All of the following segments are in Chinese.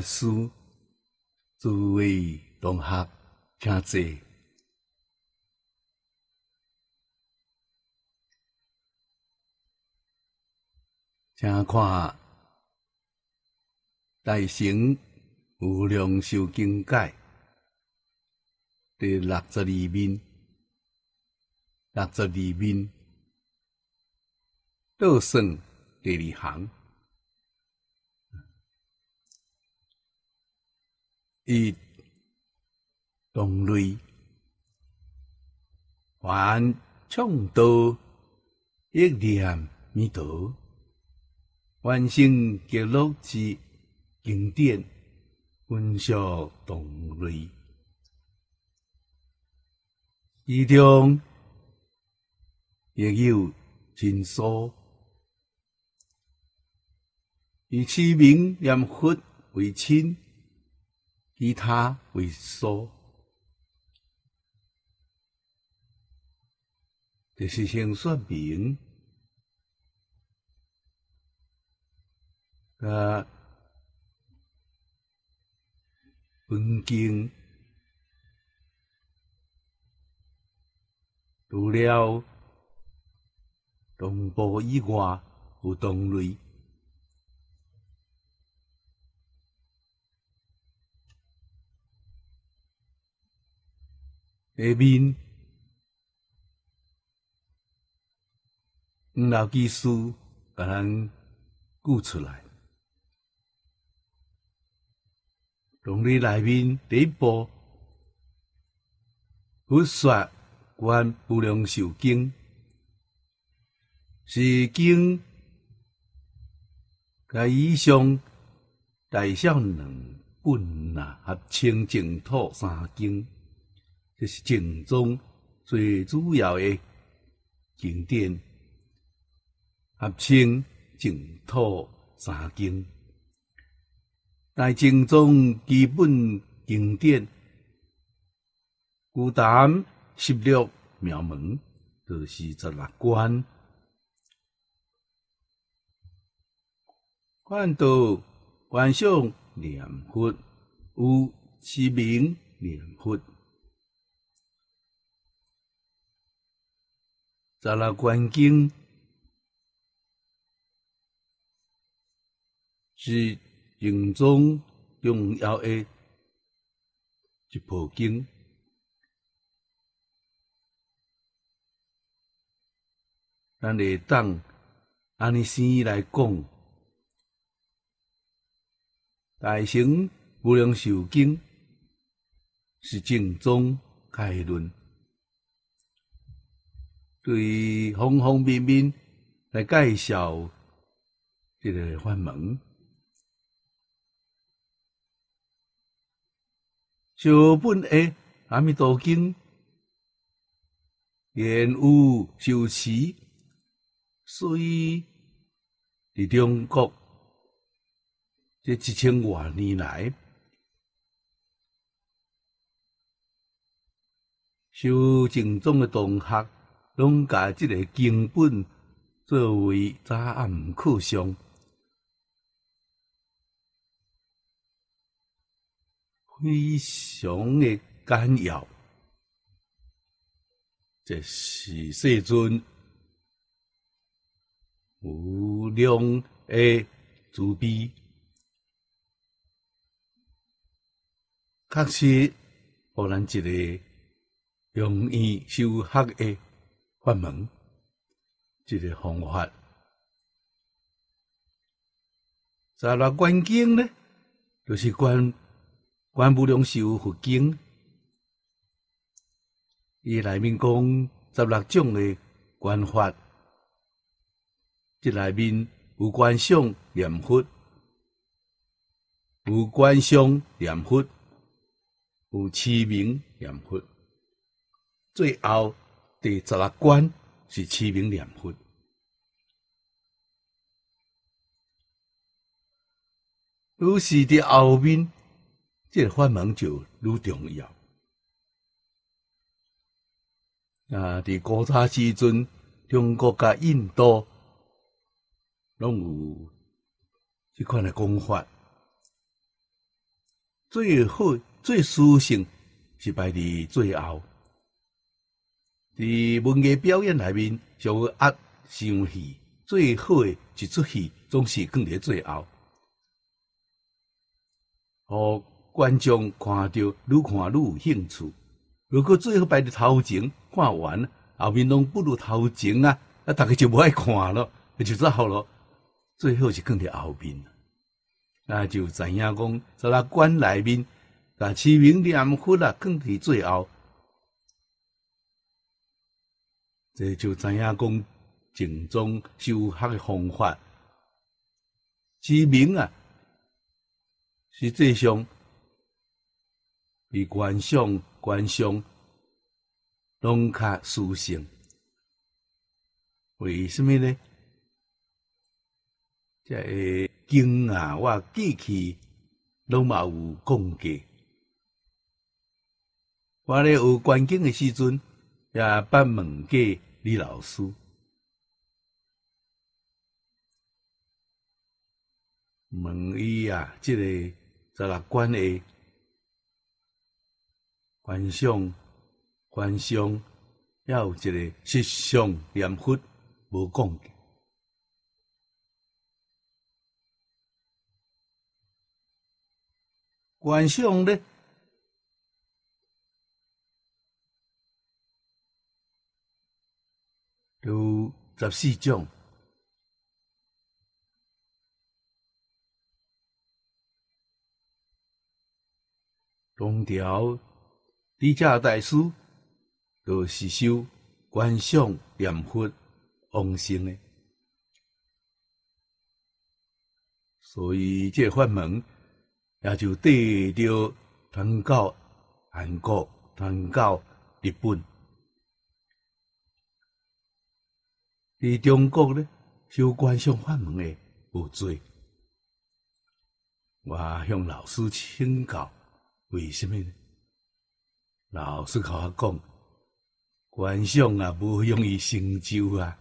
法师，诸位同学，请坐。请看《大乘无量寿经》解，第六十二面，六十二面，倒生第二行。一同类还众多一点，弥陀万圣极乐之经典，分淆同类，其中也有经说，以其名念佛为亲。以他为缩，这是先说明啊，环经除了东部以外，有同类。下面，黄老技师甲咱举出来，农内面第一步，佛说《观无量寿经，是经，甲以上大小两本啊，合清净土三经。这是正宗最主要的经典，合称净土三经。但正宗基本经典，古坛、十六、妙门，都是十六观。观道、观相、念佛、有七名念佛。咱那观经是正宗重要的一部经，咱会当安尼先来讲，大乘无量寿经是正宗概论。对方方面面来介绍这个法门，《小本诶，阿弥陀经》言无修持，所以在中国这一千万年来，修正宗的同学。拢甲这个根本作为早暗课上，非常的干扰。这是世尊无量的慈悲，确实互咱一个容易修学的。关门，一个方法。十六观经呢，就是观观无量寿佛经，伊内面讲十六种的观法，即内面有观想念佛，有观想念佛，有持名念佛，最后。第十六关是起名念佛，如是的后面，这法门就愈重要。啊！在古早时，阵，中国甲印度，拢有一款的功法。最后最殊胜是排在最后。伫文艺表演内面，想要压上戏，最好诶一出戏，总是放伫最后，让观众看到愈看愈有兴趣。如果最后摆伫头前，看完后面拢不如头前啊，啊，大家就无爱看了，就只好咯。最好是放伫后面，啊，就知影讲，在那馆内面，把市名念佛啊，放伫最后。这就知影讲正宗修学的方法，知名啊，实际上比观想、观想拢较殊胜。为什么呢？这经啊，我记起拢嘛有讲过。我咧有观经的时阵，也捌问过。李老师问伊啊，这个十六关系，观相、观相，抑有一个实相念佛无讲的观相咧，有十四种，唐条地藏大师都是修观想、念佛、往生的，所以这法门也就得到传到韩国、传到日本。伫中国咧，修观相法门诶，有罪。我向老师请教，为虾米呢？老师甲我讲，观相啊，不容易成就啊。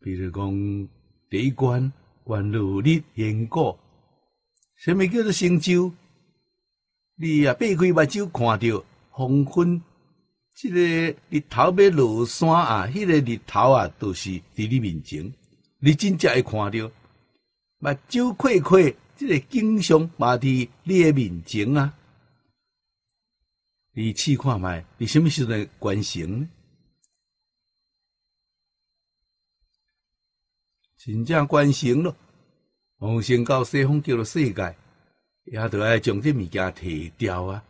比如讲第一关，关努力因果。虾米叫做成就？你啊，闭开目睭，看着黄昏。这个日头要落山啊，迄个日头啊都是伫你面前，你真正会看到，目睭开开，这个景象嘛伫你诶面前啊。你试看卖，你啥物时阵关心呢？真正关心咯，从生到西方叫做世界，也得爱将这物件提掉啊。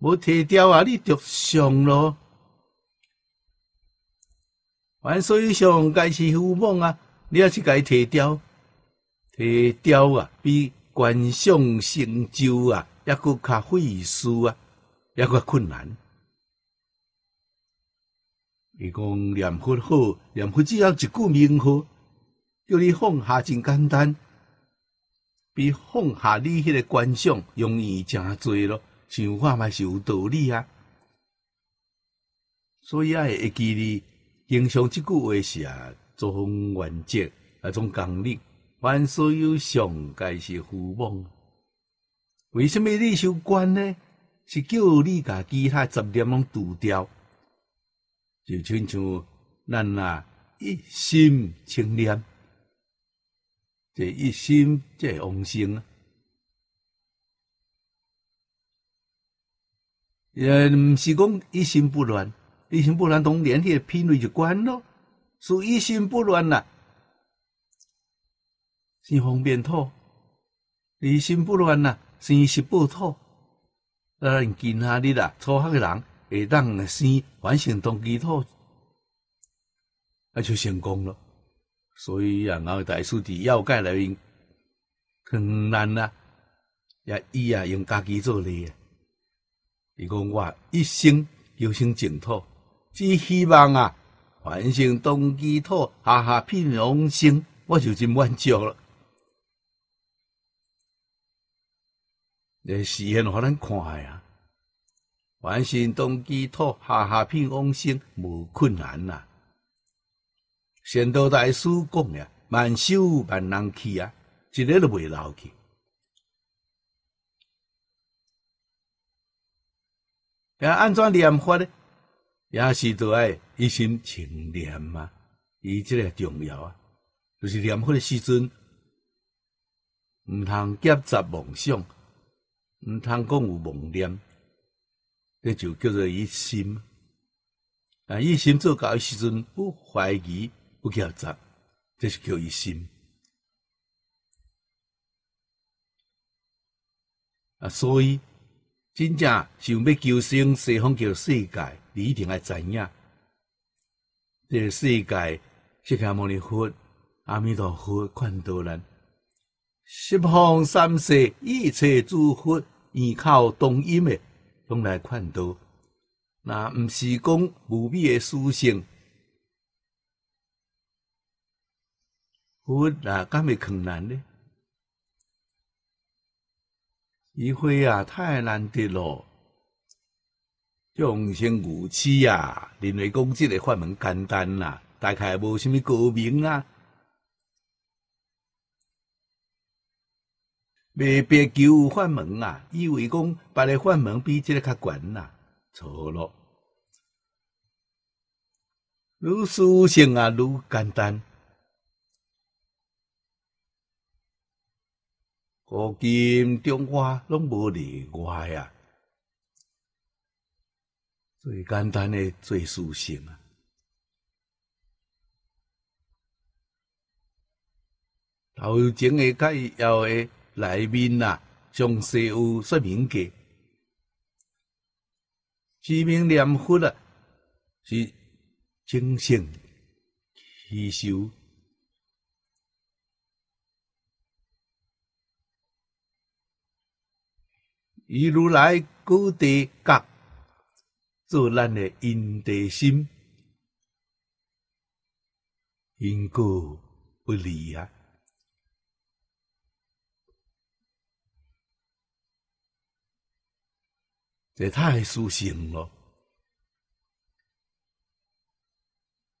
无提雕啊，你着上咯。凡所以上该是福梦啊，你也是该提雕。提雕啊，比观赏成就啊，抑佫较费事啊，抑佫困难。伊讲念佛好，念佛只要一句名号，叫你放下真简单，比放下你迄个观赏容易真侪咯。想法嘛是有道理啊，所以啊，会记哩，经常即句话是啊，作风原则啊，种纲领，凡所有相皆是虚妄。为什么你修观呢？是叫你甲其他杂念拢除掉，就亲像咱啊一心清念，这一心即往生。也毋是讲一心不乱，一心不乱同连些品位就关咯。所以一心不乱啊。先方便土；一心不乱啊，先识报土。那今下日啦，初学的人会当先完成同基础，那就成功咯。所以啊，阿大师伫要界内面，很难啦，也伊啊用家己做嚟。伊讲我一生求生净土，只希望啊，凡生东基土，下下品往生，我就真满足了。诶，实验互咱看啊，凡生东基土，下下品往生无困难呐。仙道大师讲啊，万修万人去啊，一日都袂老去。啊，按怎念佛咧，也是爱一心情念嘛，伊即个重要啊。就是念佛的时阵，毋通夹杂梦想，毋通讲有妄念，这就叫做一心。啊，一心做到的时阵，不怀疑，不夹杂，这是叫一心。啊，所以。真正想要求生西方叫世界，你一定要知样？这世界是看么的佛？阿弥陀佛，劝导咱，西方三世一切诸佛，依靠同音的用来劝导。那不是讲无比的殊胜，佛哪敢会困难的？依会啊，太难得咯！用生愚痴啊，认为讲即个法门简单啊，大概无什么高明啊。未别求法门啊，以为讲别个法门比这个较悬啊，错了。愈殊胜啊，越简单。古今中外拢无例外啊！最简单的、最舒心啊！头前的介窑的内面啊，从实有说明给，证明念佛啊，是精神祈求。以如来故地觉，做咱的因地心，因果不离啊！这太殊胜了，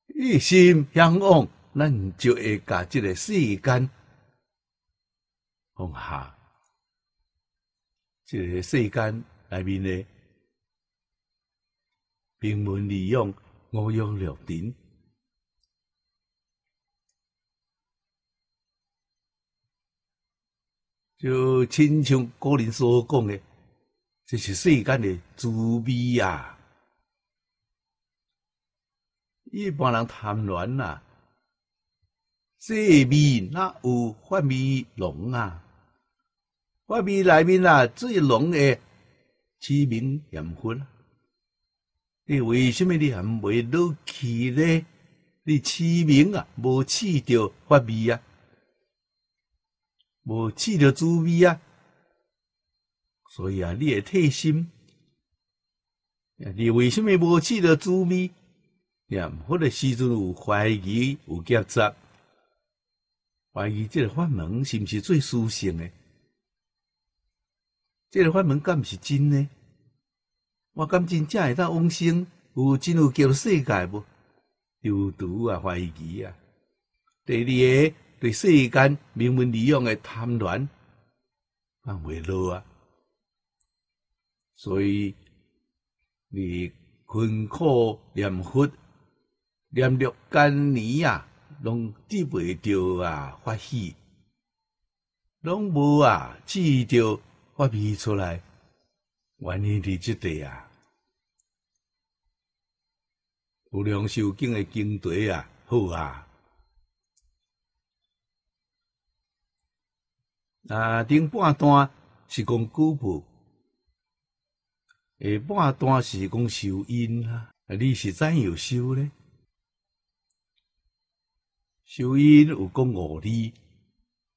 一心向往，咱就会把这个世间放下。即个世间内面的平门利用五欲六尘，就亲像古人所讲的，即是世间的滋味啊！一般人贪恋啊，这味哪有发味浓啊？法味内面啊，最浓诶，起名缘分。你为什么你还未落去呢？你起名啊，无起着法味啊，无起着滋味啊。所以啊，你诶，退心。你为什么无起着滋味？念佛诶，时阵有怀疑，有夹杂，怀疑这个法门是不是最殊胜的？这个法门敢不是真呢？我敢真正会当往生有真有叫世界不？有毒啊，怀疑啊！第二，对世间名闻利养的贪婪，放不落啊！所以你困苦念佛，念六干泥啊，拢滴袂着啊，发喜，拢无啊，治着。我咪出来，原因伫即地啊！有良寿经的经题啊，好啊！啊，顶半段是讲古布，下半段是讲修因啊。你是怎样修呢？修因有讲五理：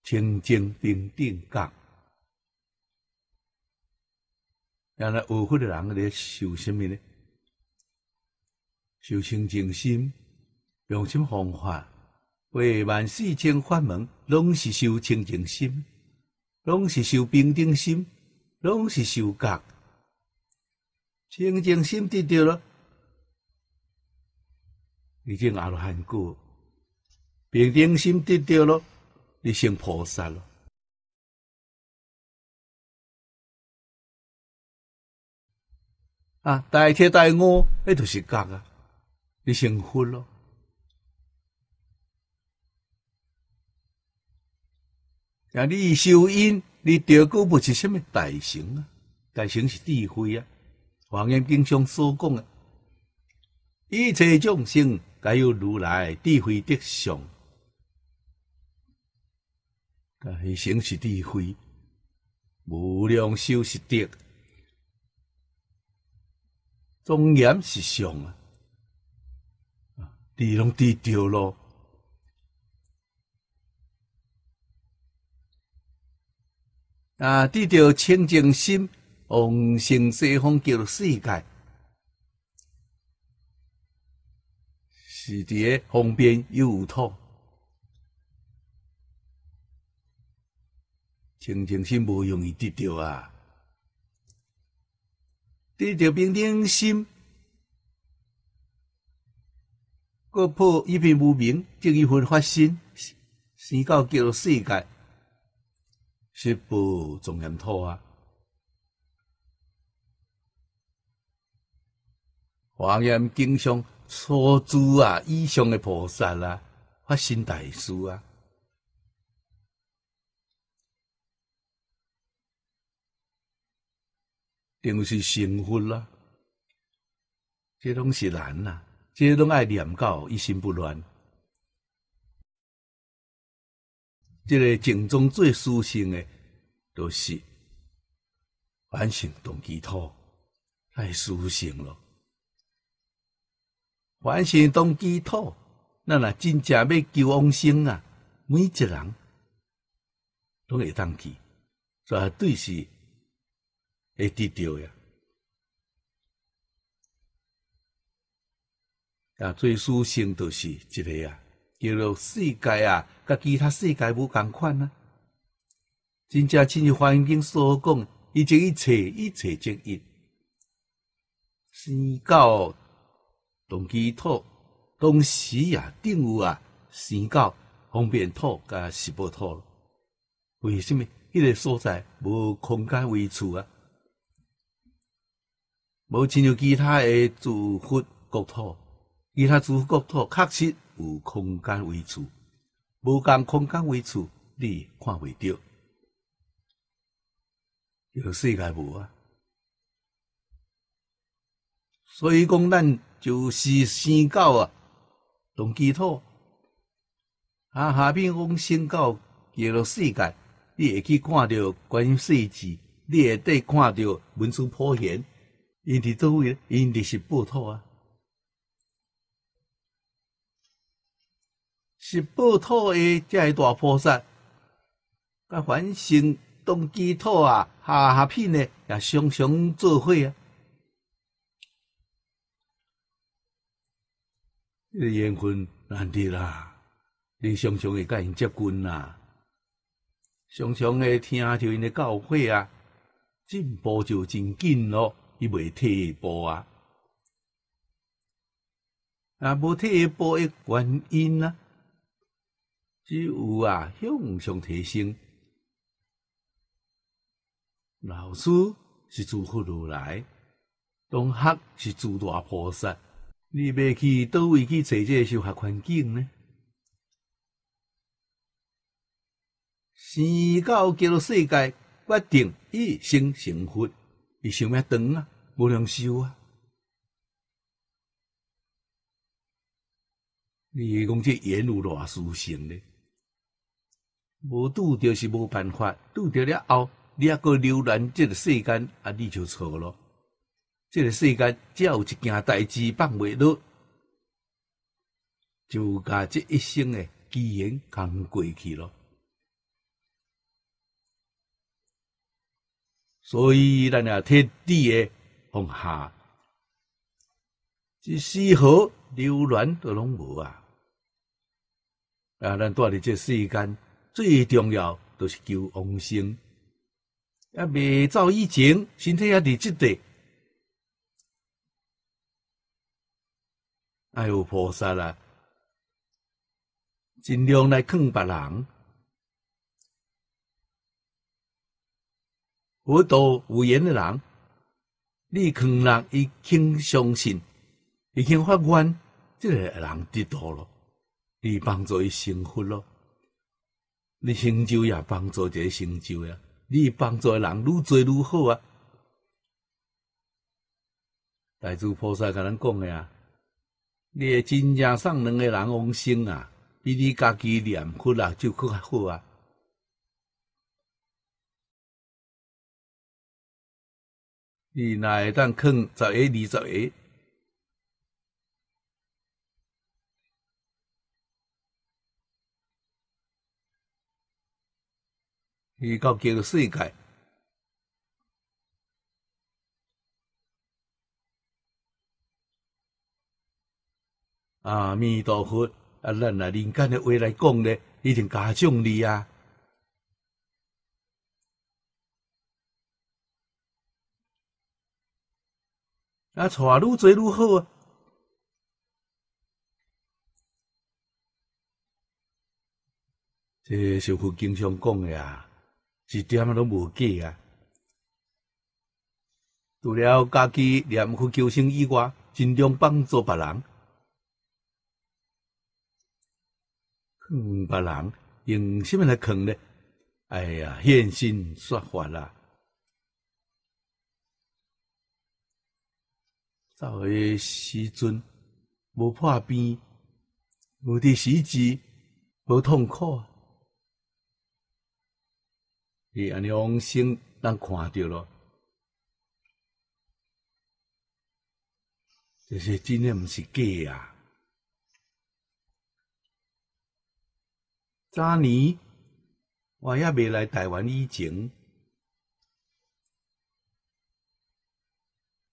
清净、平定、觉。原来有福的人咧修什么呢？修清净心，用什么方法？百万世间法门，拢是修清净心，拢是修平等心，拢是修觉。清净心得着了，已经阿罗汉果；平等心得着了，你成菩萨了。大天大悟，迄著是觉啊！你成佛了。啊！你修因，你得果不是什么大成啊？大成是智慧啊！佛言经常所讲啊，一切众生皆有如来智慧德相，大成是智慧，无量修是德。庄严是上啊，地拢得掉咯啊，得掉清净心往生西方极乐世界，是伫个方便又有痛，清净心无容易得着啊。对着平等心，国破一片无明，正一分发心，心到乐世界是不种人土啊！华严经上所注啊，以上的菩萨啊，发心大事啊。定是成佛啦！这拢是难呐，这拢爱念到一心不乱。这个境宗最舒心的，都是反省当寄土，太舒心了。反省当寄土，那那真正要求往生啊！每一个人都会当去，绝对是。会滴到呀！啊，最殊胜就是一个啊，叫做世界啊，甲其他世界无共款啊。真正，亲像《环境所讲，伊即一切，一切皆一。生到同基土，同时啊，定有啊，生到方便土甲石薄土。为什么？迄个所在无空间为处啊？无亲像其他诶祝福国土，其他祝福国土确实有空间为主，无共空间为主，你看袂着。个世界无啊，所以讲咱就是生到啊同基础，啊下边讲生到个个世界，你会去看到关于世事，你会块看到文殊普贤。因哋位会，因伫是报土啊，是报土诶，遮个大菩萨，甲凡神当基土啊，下下品诶，也常常做会啊，因缘分难得啦，你常常会甲因结棍啦，常常会听着因的教诲啊，进步就真紧咯。伊未退步啊！啊，无退步诶，原因呢？只有啊，向上提升。老师是诸佛如来，同学是诸大菩萨。你要去倒位去找这修学环境呢？生到极乐世界，决定一生成佛。伊想要长啊，无能修啊。你讲这缘有偌殊胜呢？无拄着是无办法，拄着了后，你还阁留恋这个世间，啊，你就错咯。这个世间只有一件代志放袂落，就甲这一生诶机缘扛过去咯。所以咱啊，天地的放下，一丝毫留恋都拢无啊！啊，咱住伫这世间最重要都是求往生，啊，未走以前身体也伫即地，爱有菩萨啦，尽量来劝别人。无道无言的人，你劝人，伊肯相信，已经发愿，即个人得多咯，你帮助伊成佛咯，你成就也帮助者成就呀，你帮助诶人愈多愈好啊！大主菩萨甲咱讲诶啊，你真正上两诶人，往生啊，比你家己念佛啊就更好啊！你哪会当扣十二、二十二？伊到几个世界，阿弥陀佛！啊，咱啊，人间的话来讲咧，一定家长里啊。啊，娶越做越好啊！这是佛经常讲的啊，一点都无假啊！除了家己念佛求生以外，尽量帮助别人。嗯，别人用什么来坑呢？哎呀，现身说法啦！早诶时阵无破病，无伫时机，无痛苦，伊安尼往生咱看着咯，就是真诶，毋是假啊！早年我也未来台湾以前，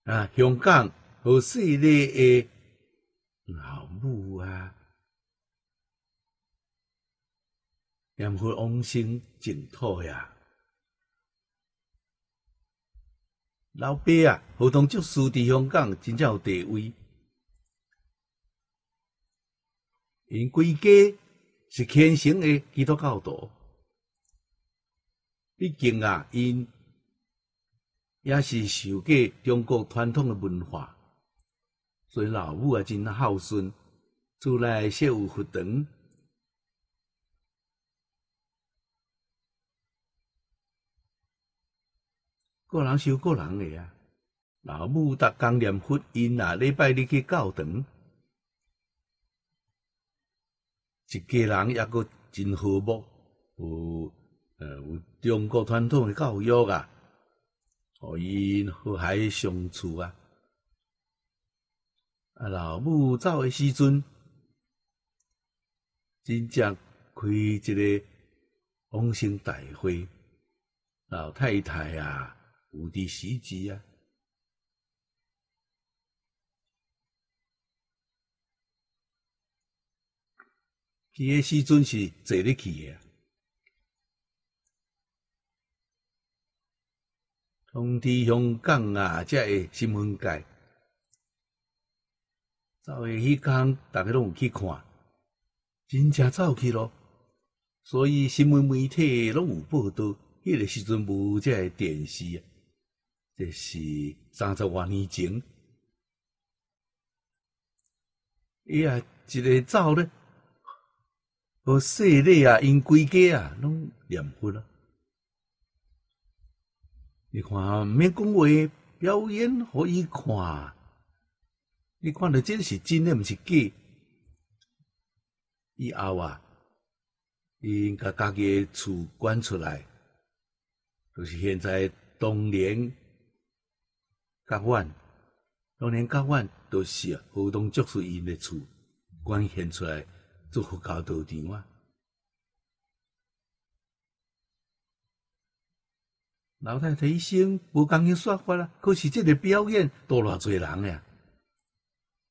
啊，香港。何力诶老母啊，念佛往生净土呀！老爸啊，何同叔叔伫香港真正有地位，因归家是虔诚诶基督教徒，毕竟啊，因也是受过中国传统个文化。所以老母也真孝顺，厝内设有佛堂，个人修个人个啊。老母逐工念佛，因啊礼拜日去教堂，一家人也阁真和睦，有呃有中国传统嘅教育啊，互因和蔼相处啊。啊，老母走诶时阵，真正开一个亡星大会。老太太啊，有伫狮子啊。去诶时阵是坐入去诶，通知香港啊，才会新闻界。走下迄天，大家拢有去看，真正走去咯。所以新闻媒体拢有报道。迄个时阵无即个电视，啊，这是三十外年前。伊啊，一个走咧，我细里啊，因规家啊，拢念佛啊。你看，免讲话，表演互伊看。你看到真是真，的，毋是假。以后啊，伊家家个厝捐出来，就是现在当年甲阮，当年甲阮都是啊，活动结束，因个厝捐献出来做佛教道场啊。老太退休无讲伊说法啊，可是即个表演多偌济人啊。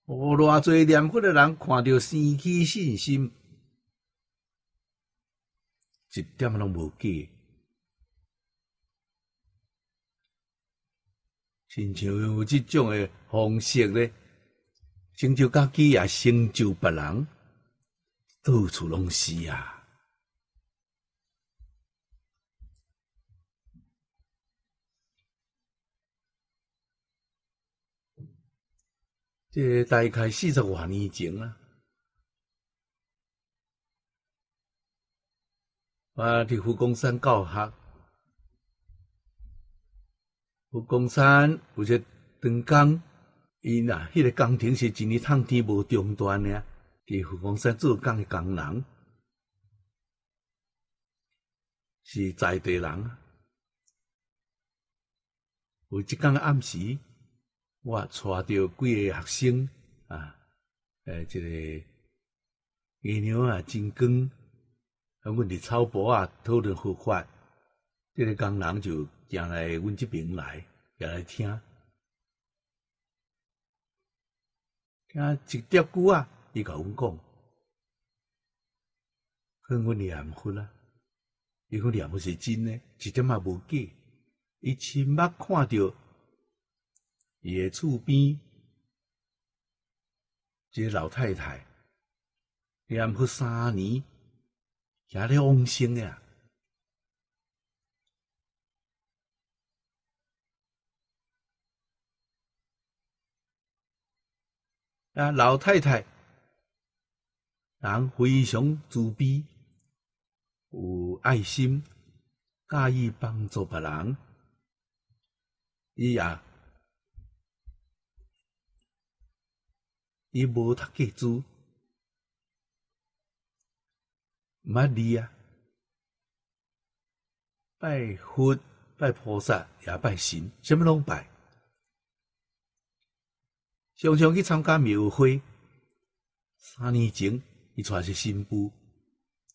无偌侪念佛的人，看到升起信心，一点拢无记。亲像有即种诶方式咧，成就家己也成就别人，到处拢是啊。即大概四十多年前啊，我伫浮宫山教学。浮宫山有一个长工，伊那迄个工程是一年通天无中断呐。伫浮宫山做工的工人，是在地人。有一天暗时。我带着几个学生啊，诶，这个姨娘啊真光，啊，阮伫草坡啊讨论佛法，即个工人就行来阮即边来，也来听。啊，一钓久啊，伊甲阮讲，看阮念佛啊，伊讲念佛是真诶，一点也无假，伊亲眼看着。野厝边，即个老太太，念佛三年，也了往生呀。啊，老太太人非常慈悲，有爱心，介意帮助别人，伊也。伊无读过书，捌字啊！拜佛、拜菩萨，也拜神，什么拢拜。常常去参加庙会。三年前，伊娶是新妇，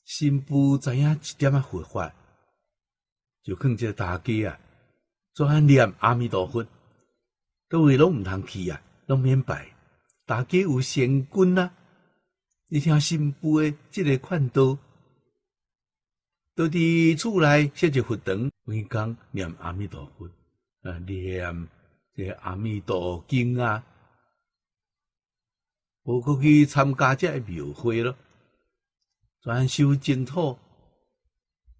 新妇知影一点仔佛法，就劝这个大家啊，专念阿弥陀佛，都位拢毋通去啊，拢免拜。大家有神根啊，你听新佛的即个劝导，都伫厝内设一佛堂，每天念阿弥陀佛，啊念这阿弥陀经啊，包括去参加这庙会咯，专修净土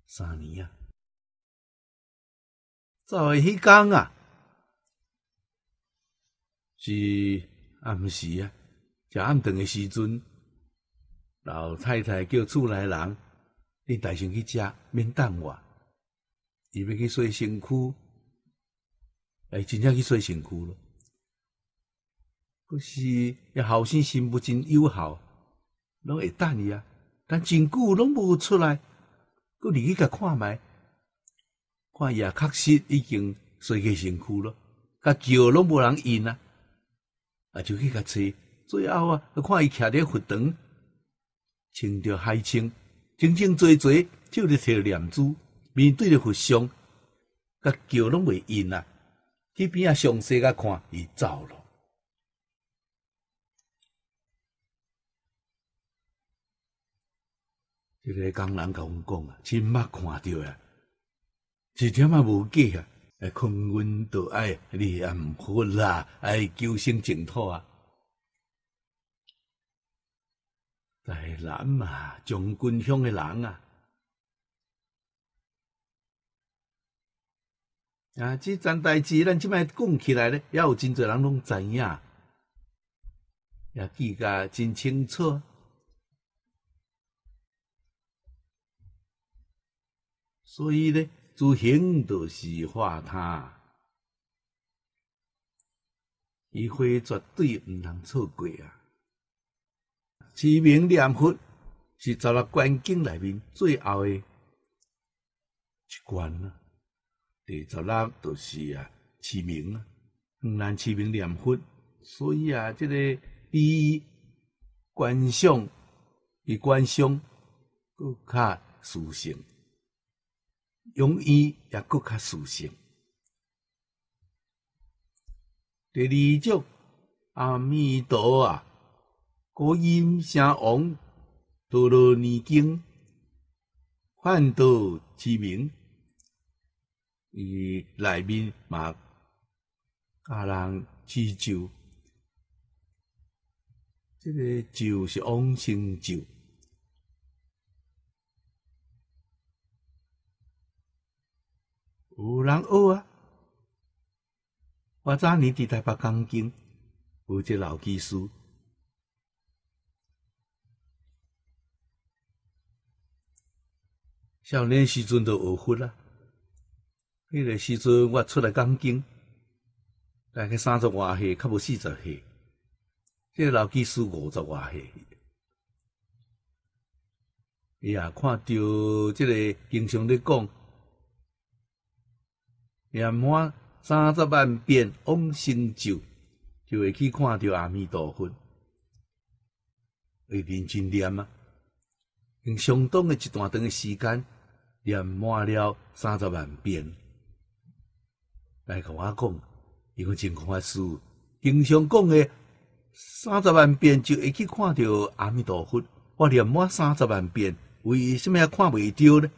三年啊，在迄工啊是。暗时啊，食暗顿诶时阵，老太太叫厝内人，恁带先去食，免等我。伊要去洗身躯，哎，真正去洗身躯咯。可是，伊后生心不真友好，拢会等伊啊。但真久拢无出来，我离去甲看卖，看也确实已经洗去身躯咯，甲叫拢无人应啊。啊，就去甲找，最后啊，看伊徛在佛堂，穿着海青，整整做做，就伫提念珠，面对着佛像，甲叫拢袂应啊！去边啊，详细甲看，伊走了。即个工人甲阮讲啊，真捌看着啊，一点也无假啊！哎，困晕都哎，你也唔好啦，哎，救生净土啊！哎，人嘛，将军乡的人啊，啊，即件代志咱即摆讲起来咧，也有真侪人拢知影，也记噶真清楚，所以咧。做行多是化他，依会绝对唔通错过啊！起名念佛是十六观经内面最后的一关啊！第十六就是啊，起名啊，很难起名念佛，所以啊，这个一观想与观想，更较殊胜。用伊也搁较舒心。第二种，阿弥陀啊，观音声王陀罗尼经，梵道之名，伊内面嘛，家人祈咒，这个咒是往生咒。有人学啊！我早年伫台北钢筋，有一个老技师，少年时阵都学佛啦。迄个时阵我出来钢筋，大概三十外岁，较无四十岁。这个老技师五十外岁，伊也看到即个经常咧讲。念满三十万遍往生咒，就会去看到阿弥陀佛，会认真念啊！用相当的一段长的时间念满了三十万遍，来跟我讲一个情况的事。经常讲的三十万遍就会去看到阿弥陀佛，我念满三十万遍，为什么还看未到呢？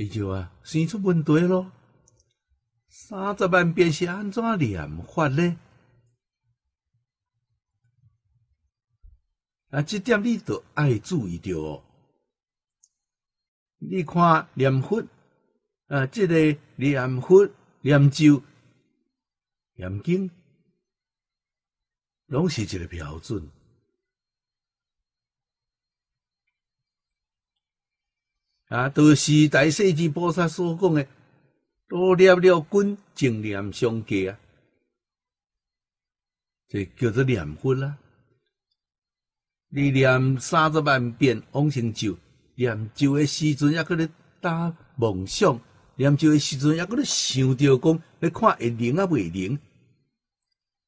伊就啊，生出问题咯。三十万变是安怎念法呢？啊，这点你都爱注意着哦。你看念佛啊，这个念佛、念咒、念经，拢是一个标准。啊，都是大世界菩萨所讲的，多念了经，净念相继啊，这叫做念佛啦。你念三十万遍往生咒，念咒的时阵也搁咧打妄想，念咒的时阵也搁咧想着讲，你看会灵啊未灵？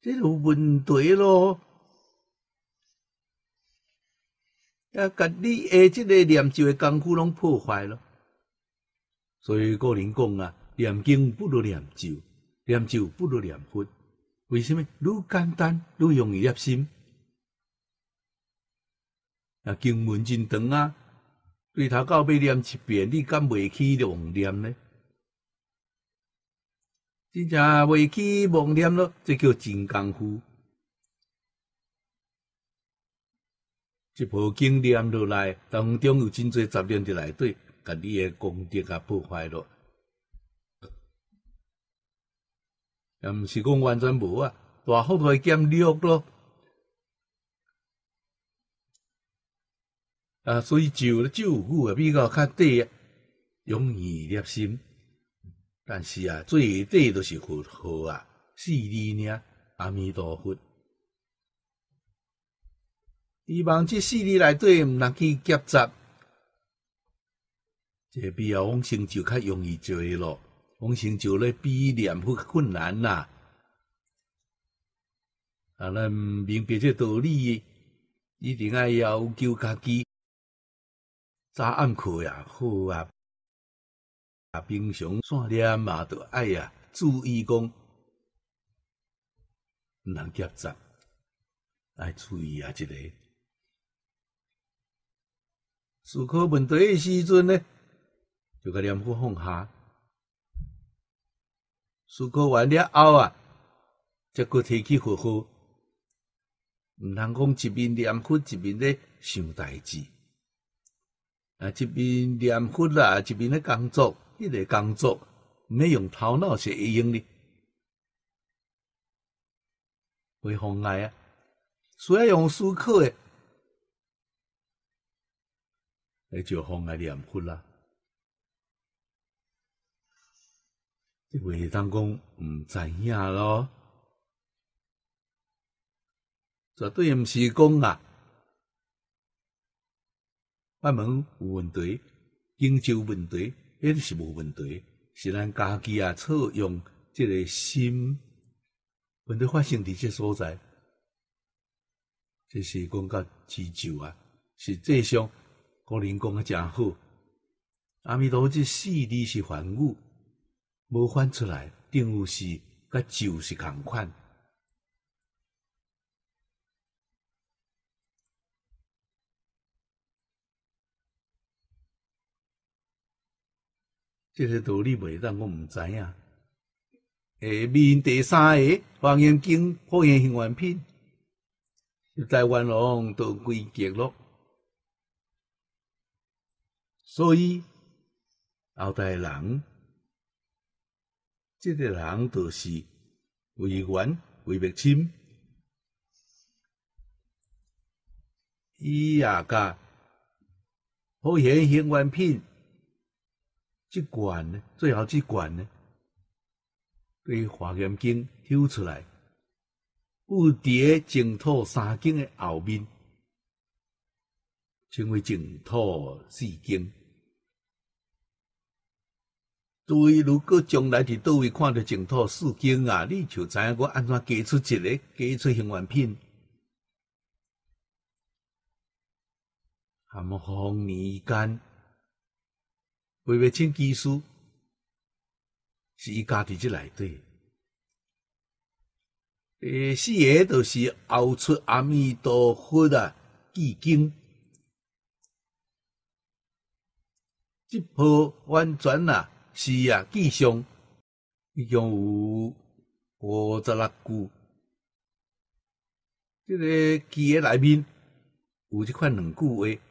这有问题咯。啊，甲你下即个念咒的功夫拢破坏了，所以古人讲啊，念经不如念咒，念咒不如念佛。为什么？越简单越容易入心。啊，经文真长啊，对头到尾念一遍，你敢未起妄念呢？真正未起妄念咯，这叫真功夫。一部经念落来，当中有真侪杂念伫内底，甲你诶功德啊破坏咯。也毋是讲完全无啊，大好在减利咯。啊，所以就咧咒句啊，比较较短，容易入心。但是啊，最短都是佛号啊，四字念阿弥陀佛。希望这四天内底毋能去夹杂，这必要往生就较容易做咯。往生就咧比念好困难啦、啊，咱明白这道理，一定爱要求家己早暗课呀，好啊，啊，平常散念嘛都爱啊注意讲，毋能夹杂，爱注意啊，这个。思考问题的时阵呢，就该念佛放下；思考完了后啊，才搁提起佛好，毋通讲一边念佛一边咧想代志。啊，一边念佛啊，一边的工作，迄个工作，毋免用头脑是会用哩，会妨碍啊。需要用思考的。来就妨来念佛啦。即话当讲毋知影咯，绝对毋是讲啊，法门有问题、经咒问题，迄是无问题，是咱家己啊错用即个心，问题发生伫即所在，即是讲到执着啊，实际上。我灵讲啊，真好！阿弥陀，这四谛是凡夫无翻出来，定有是甲就是同款。这个道理，袂当我毋知影。下面第三个《华严经》《观世音万品》，在万龙都归结咯。所以后代人，即个人就是为元为灭亲，伊也甲好现行关品，即管最后即管呢，对华严经挑出来，不叠净土三经的后面，称为净土四经。对，如果将来伫倒位看到净土四经啊，你就知影我安怎加出一个加出行完品，含弘泥干，会袂成技术，是以家己即来对。诶，四个都是熬出阿弥陀佛的寂经。这部完全啊。是啊，记上已经有五十六句。这个诶内面有一款两句话：“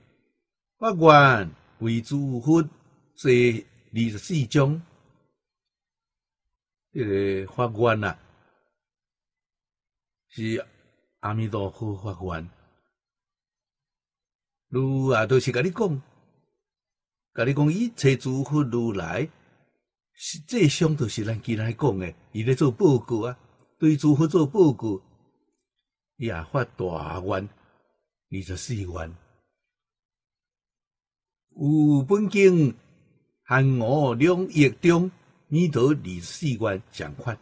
法官为诸佛说二十四章。”这个法官啊，是阿弥陀佛法官。如啊，都是甲你讲，甲你讲一切诸佛如来。实际上就是咱今仔讲诶，伊咧做报告啊，对如佛做报告，也发大愿，二十四愿。有本经含五两一中，你得二十四愿减款。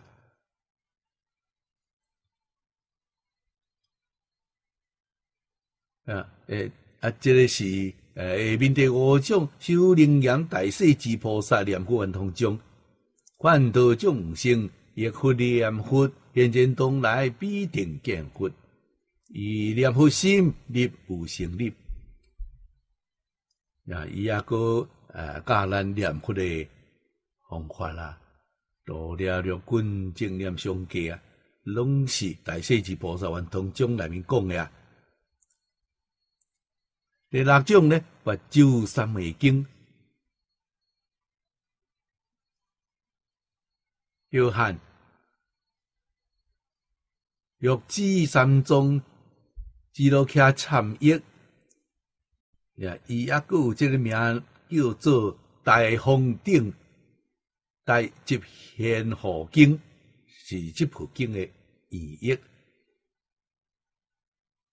啊，诶，啊，这个是诶，下面第五种修灵养大世至菩萨念佛文通中。幻道众生，亦复念佛，现前东来必定见佛。以念佛心，力无胜力。那伊阿个诶，教咱念佛的方法啦，多了六观正念相偈啊，拢是大势至菩萨、阿通陀内里面讲的啊。第六种呢，佛咒三昧经。叫翰。玉知三中，基罗恰参译，也伊抑个有即个名叫做《大方顶》，《大集贤护经》是即部经的意义。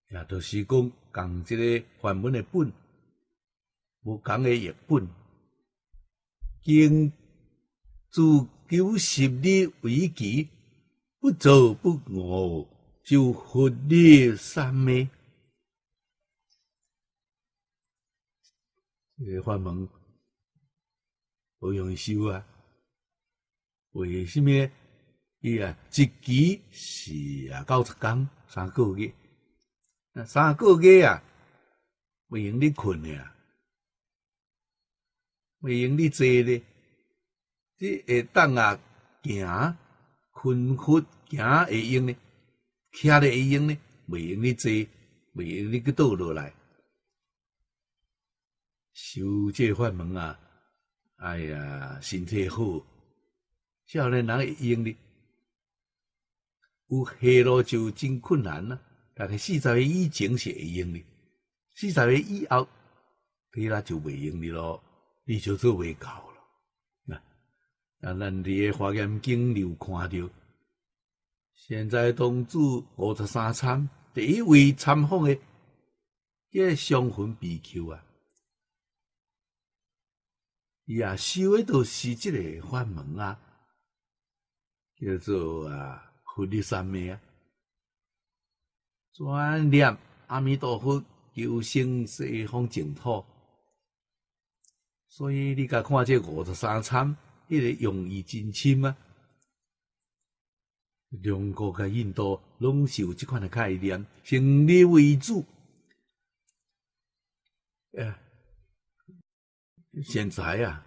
也著是讲讲即个梵文的本，无讲的译本经注。九十日危期，不走不饿，就获你三昧。这个法门不用修啊！为什么？伊啊，一期是啊，九十天三个月，三个月啊，没用你困呀，没用你坐的。你会当啊，行，困苦行会用呢，徛咧会用呢，袂用咧坐，袂用咧去倒落来。修这法门啊，哎呀，身体好，少年人会用咧，有下路就真困难啦，但概四十岁以前是会用咧，四十岁以后，对啦就袂用咧咯，你就做未到。啊！咱地华严眼里有看到，现在当主五十三参第一位参访个，叫香魂比丘啊，伊啊修诶都是即个法门啊，叫做啊佛提三昧啊，专念阿弥陀佛，求生西方净土。所以你甲看这五十三参。迄个用意真深啊！中国甲印度拢是有这款的概念，先利为主。现在啊，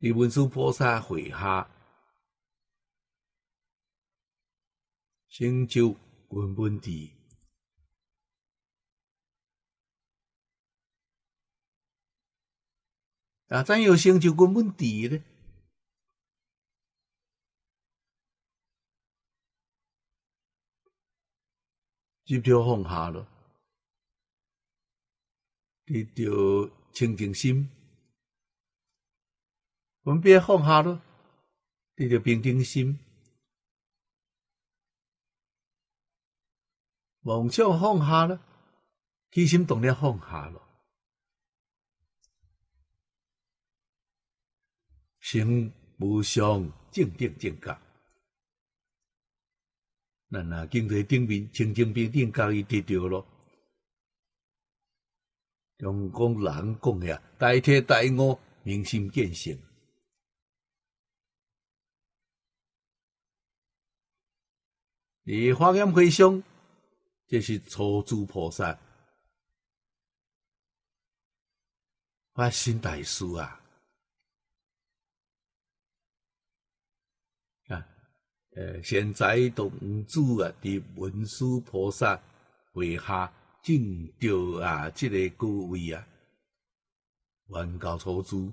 伫本书菩萨会下成就根本地啊，怎样成就根本地呢？执着放下了，得到清净心；分别放下了，得到平等心；梦想放下了，起心动念放下了。行无相，静定境界。那那经济顶面，清清平等教义得到咯。中国人讲呀，大天大悟，明心见性。你法眼开胸，这是初祖菩萨，发心大事啊。现在都唔住啊，伫文殊菩萨位下正吊啊，即个各位啊，原家仇主，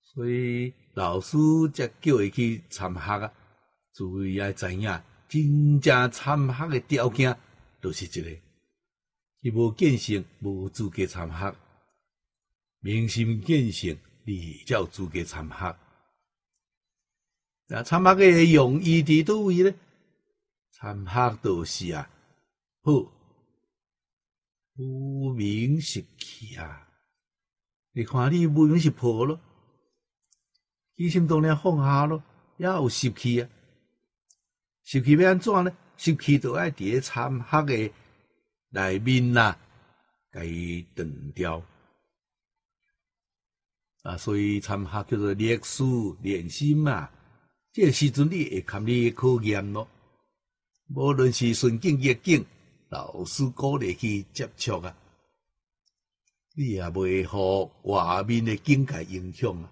所以老师则叫伊去参学啊，注意啊，知影真正参学的条件，著是一个，伊无见性，无资格参学；明心见性，你才有资格参学。啊，参合个用意伫多位咧？参合多是啊，好，无名是气啊！你看你无名是破咯，起心动念放下咯，也有湿气啊。湿气要安怎呢？湿气都爱伫咧参合诶内面啊，甲伊断掉啊。所以参合叫做练素练心嘛。这时阵，你会看你考验咯。无论是顺境、逆境，老师鼓励去接触啊，你也袂互外面的境界影响啊。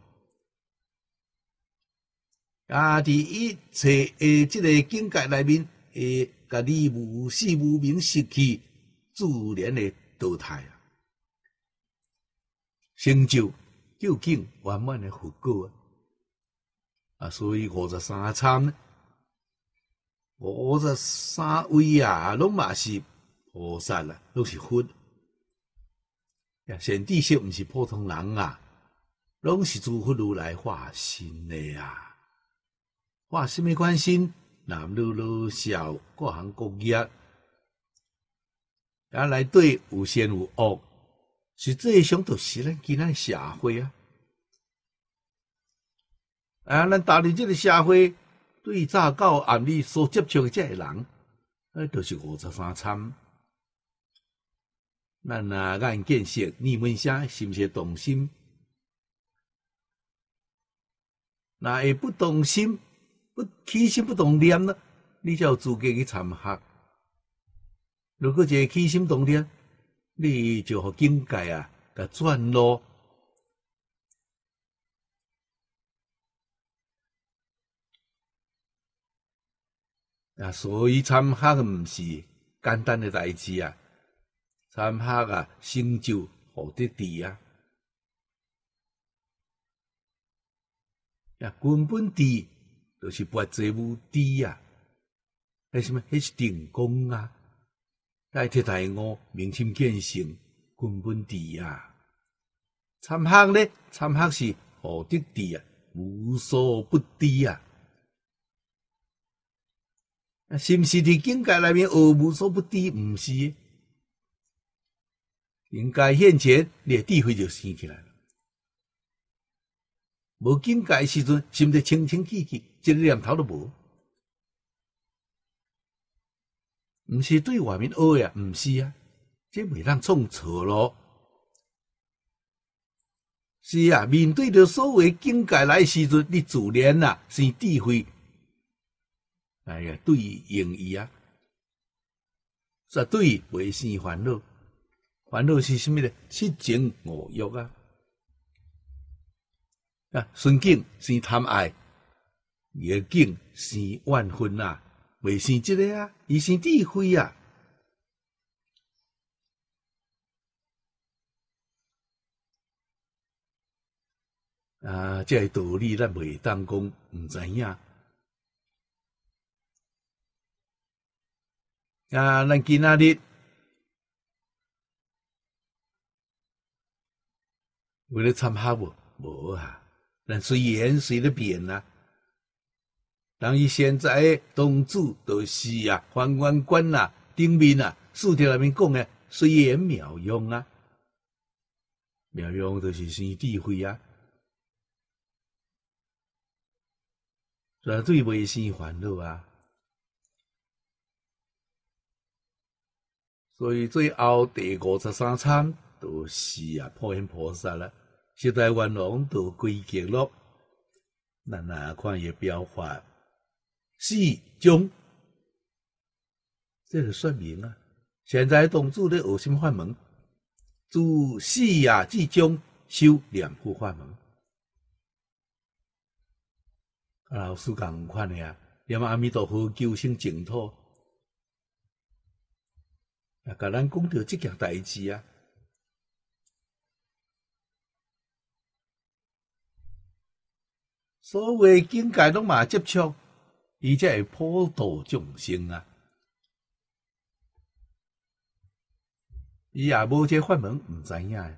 家己一切诶即个境界内面，会甲你无始无明失去，自然的淘汰啊。成就究竟圆满的后果啊？啊，所以五十三参呢，五十三位啊，拢嘛是菩萨啦，拢是佛。呀，善地些唔是普通人啊，拢是诸佛如来化身的啊。化身没关心？男女老少，各行各业，也来对有善有恶，实际一想都是咱今仔社会啊。啊，咱大陆即个社会对早到案里所接触的这些人，啊，都是五十三参。咱哪眼见识？你们声是不是动心？那也不动心，不起心不动念呢？你就有资格去参学。如果一个起心动念，你就和境界啊甲转咯。啊，所以参学毋是简单诶代志啊，参学啊成就何得低啊？啊，根本低就是不择不低啊，迄是什么还是顶功啊？代替大我明心见性，根本低啊。参学咧，参学是何得低啊？无所不低啊。是不是伫境界内面学无所不知？毋是，应该现前，你智慧就升起来了。无境界时阵，心是清清气气，一个念头都无。毋是对外面学呀，毋是啊，这袂当创错了。是啊，面对着所谓境界来时阵，你自然啊，是智慧。哎呀，对于用意啊，再对于未生烦恼，烦恼是甚么呢？七情五欲啊，啊，顺境是贪爱，逆境是万分啊，未生这个啊，伊生智慧啊，啊，这个道理咱未当讲毋知影。啊，咱今仔日为了参哈无无啊，咱随缘随的变啊。当伊现在诶，同主都是啊，皇官官啊，顶面啊，书条内面讲诶，随缘妙用啊，妙用就是生智慧啊，绝对未生烦恼啊。所以最后第五十三场就是啊破贤菩萨了，十大愿王都归结了，那哪款也表法，四中，这是说明啊。现在同主咧学心法门？做四呀、至中修两部法门。老师讲款呀，连阿弥陀佛救生净土。啊，甲咱讲到即件代志啊，所谓境界拢嘛接触，伊才会普度众生啊。伊也无这法门，毋知影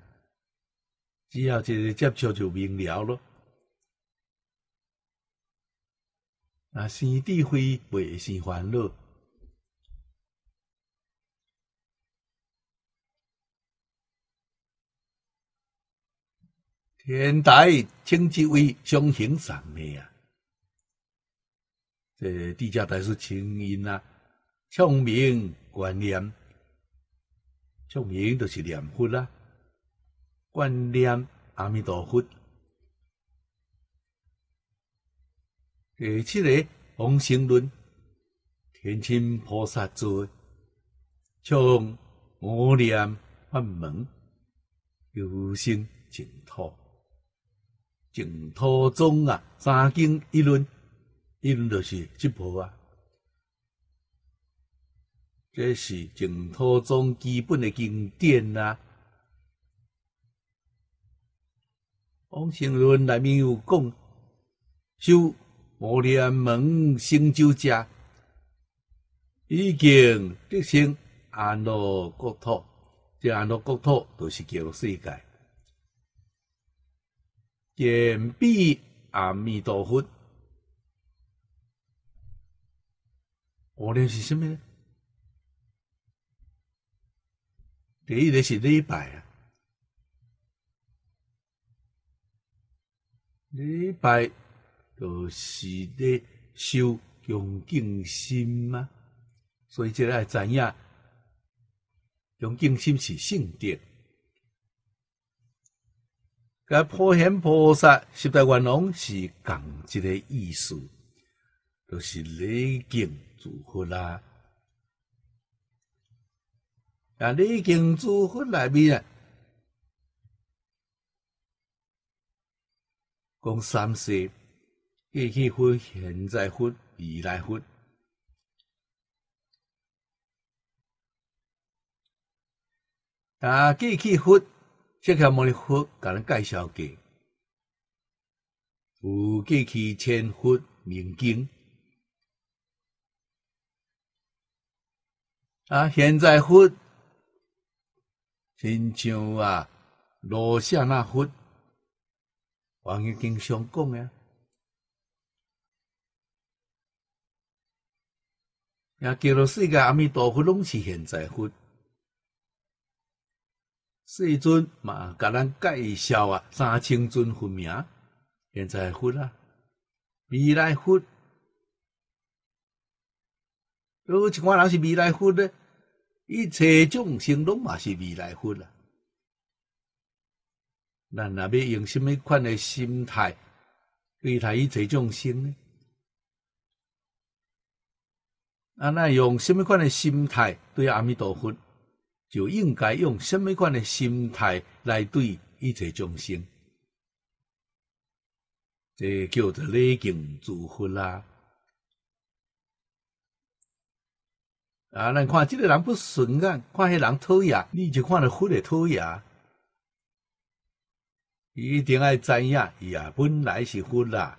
只要一接触就明了咯。啊，生智慧，未生烦恼。天台请几位双行三昧啊，这地二台是清音啊，聪明观念，聪明就是念佛啦，观念阿弥陀佛。第七个弘行论，天亲菩萨做，从五念八门，有心净土。净土宗啊，三经一论，一论就是这部啊。这是净土宗基本的经典啊。往生论内面有讲，修无量门成就者，已经德行安乐国土，这安乐国土著是极乐世界。言彼阿弥陀佛，五连是什么呢？第一个是礼拜啊，礼拜就是咧修恭敬心嘛，所以这个是怎样？恭敬心是性德。个破险破杀十大愿王是同一个意思，都是礼敬诸佛啦。啊，礼敬诸佛内面啊？讲三世，过去佛现在佛未来佛。啊，过去佛。即条摩尼佛甲咱介绍过，有过去千佛明经啊，现在佛，亲像啊罗下那佛，王一经常讲呀，也叫做世界阿弥陀佛，拢是现在佛。世尊嘛，甲咱介绍啊，三千尊分名，现在分啊，未来分。如果一寡人是未来分咧，伊切种生拢嘛是未来分啊。咱若要用什么款的心态对待伊这种生呢？啊，那用什么款的心态对阿弥陀佛？就应该用什么款的心态来对一切众生？这叫做礼敬诸佛啦。啊，咱看这个人不顺眼，看迄人讨厌，你就看到佛的讨厌。伊一定爱知影，伊啊本来是佛啦。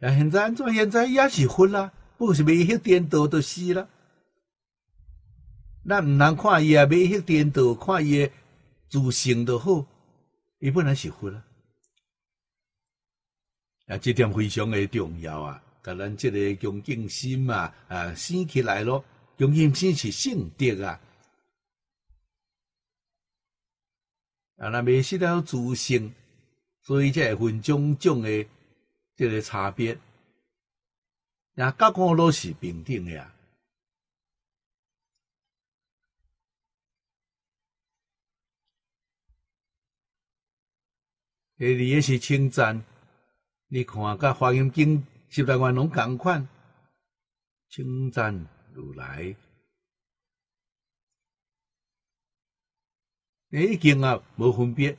啊，现在做现在也是佛啦，不是未一颠多就死了？咱毋通看伊啊，买迄电脑看伊诶自信就好，伊不能是佛啊！啊，即点非常诶重要啊！甲咱即个恭敬心啊，啊，生起来咯，恭敬心是圣德啊！啊，若迷失了自信，所以才会分种种诶，即个差别，若各看面都是平等诶啊。第二个是称赞，你看甲《华严经》十来万拢同款，称赞如来，你已见啊无分别，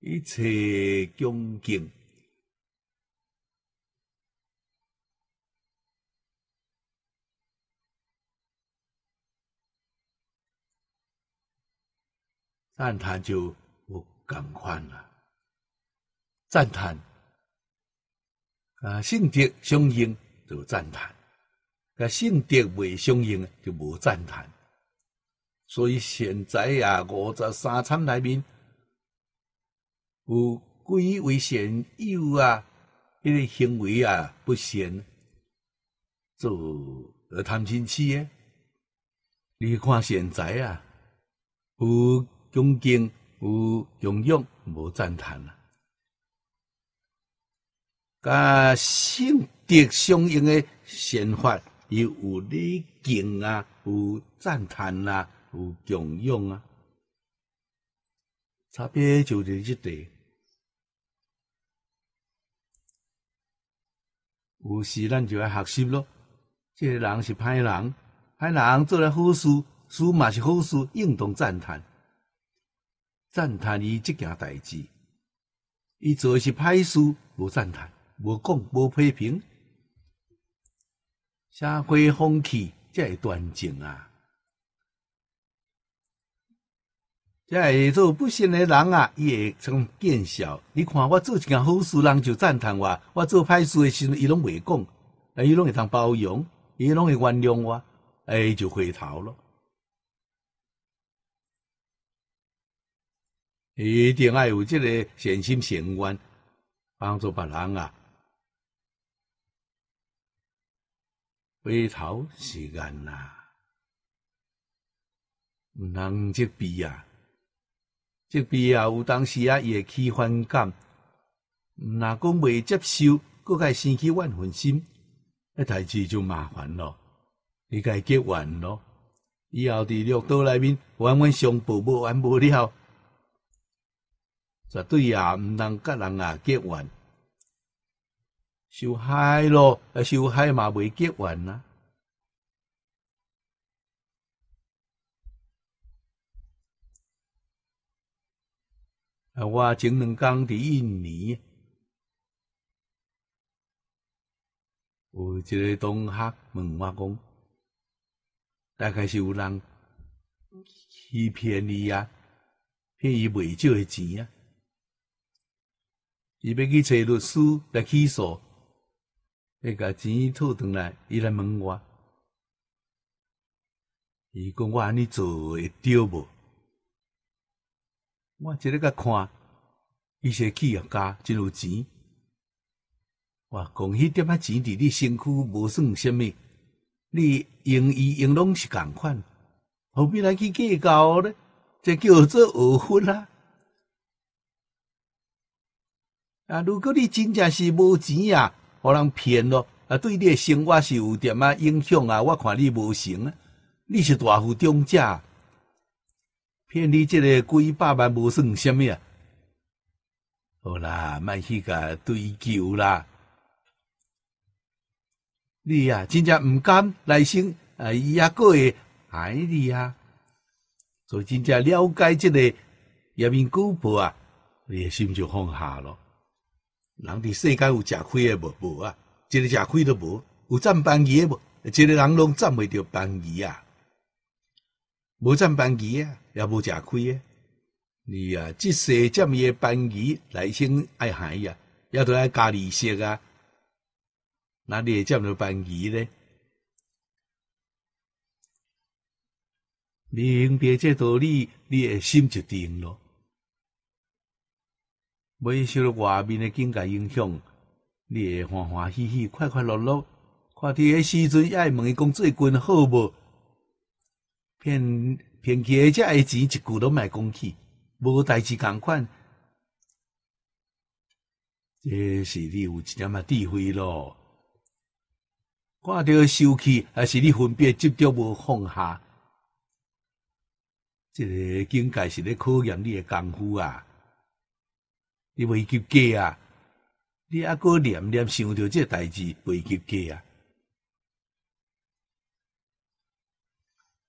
一切恭敬，赞叹就。同款啊！赞叹啊，性德相应就赞叹；，啊，性德未相应就无赞叹。所以现在啊，五十三参内面有几位善友啊，迄个行为啊不善，做贪嗔痴诶。你看现在啊，有恭敬。有供勇，无赞叹啊！甲性德相应的善法，又有礼敬啊，有赞叹啊，有供养啊，差别就是即地。有时咱就要学习咯，即个人是歹人，歹人做了好事，事嘛是好事，应当赞叹。赞叹伊即件代志，伊做是歹事，无赞叹，无讲，无批评，社会风气才会端正啊！才会做不幸的人啊，伊会成见笑。你看我做一件好事，人就赞叹我；我做歹事的时候，伊拢未讲，但伊拢会通包容，伊拢会原谅我，哎，就回头了。一定爱有即个善心善愿，帮助别人啊！回头是岸啊！唔能积悲啊！积悲啊！有当时啊，也起反感。哪讲未接受，个个升起怨恨心，一大事就麻烦咯，你该结完咯。以后在六道内面，冤冤相报，报完不了。绝对也毋通甲人啊结怨，受害咯，啊受害嘛未结怨呐。啊，我前两工伫印尼，有一个同学问我讲，大概是有人欺骗你啊，骗伊袂少诶钱啊。伊要去找律师来起诉，那个钱讨吐回来，伊来问我，伊讲我安尼做会丢无？我一日甲看，伊些企业家真有钱，我讲迄点仔钱伫你身躯无算什么，你用伊用拢是共款，何必来去计较呢？这叫做二分啊！啊！如果你真正是无钱啊，互人骗咯，啊，对你诶生活是有点啊影响啊。我看你无成啊，你是大富中者，骗你即个几百万无算什么啊？好啦，卖去甲追求啦，你啊，真正毋甘，内心啊伊抑过会爱你啊，所以真正了解这个一面股票啊，你诶心就放下咯。人伫世间有食亏的无无啊，一个食亏都无，有占便宜的无，一个人拢占袂着便宜啊，无占便宜啊，也无食亏的。你啊，即世占伊的便宜，内生爱害啊，要都爱家己吃啊，哪里会占着便宜咧？明白这道理，你的心就定咯。袂受着外面的境界影响，你会欢欢喜喜、快快乐乐。看到时阵，爱问伊讲最近好无？骗骗去只钱，一句都卖讲起。无代志共款。这是你有一点仔智慧咯。看到受气，还是你分别执着无放下？这个境界是咧考验你的功夫啊。你未及格啊！你阿哥念念想着这代志，未及格啊！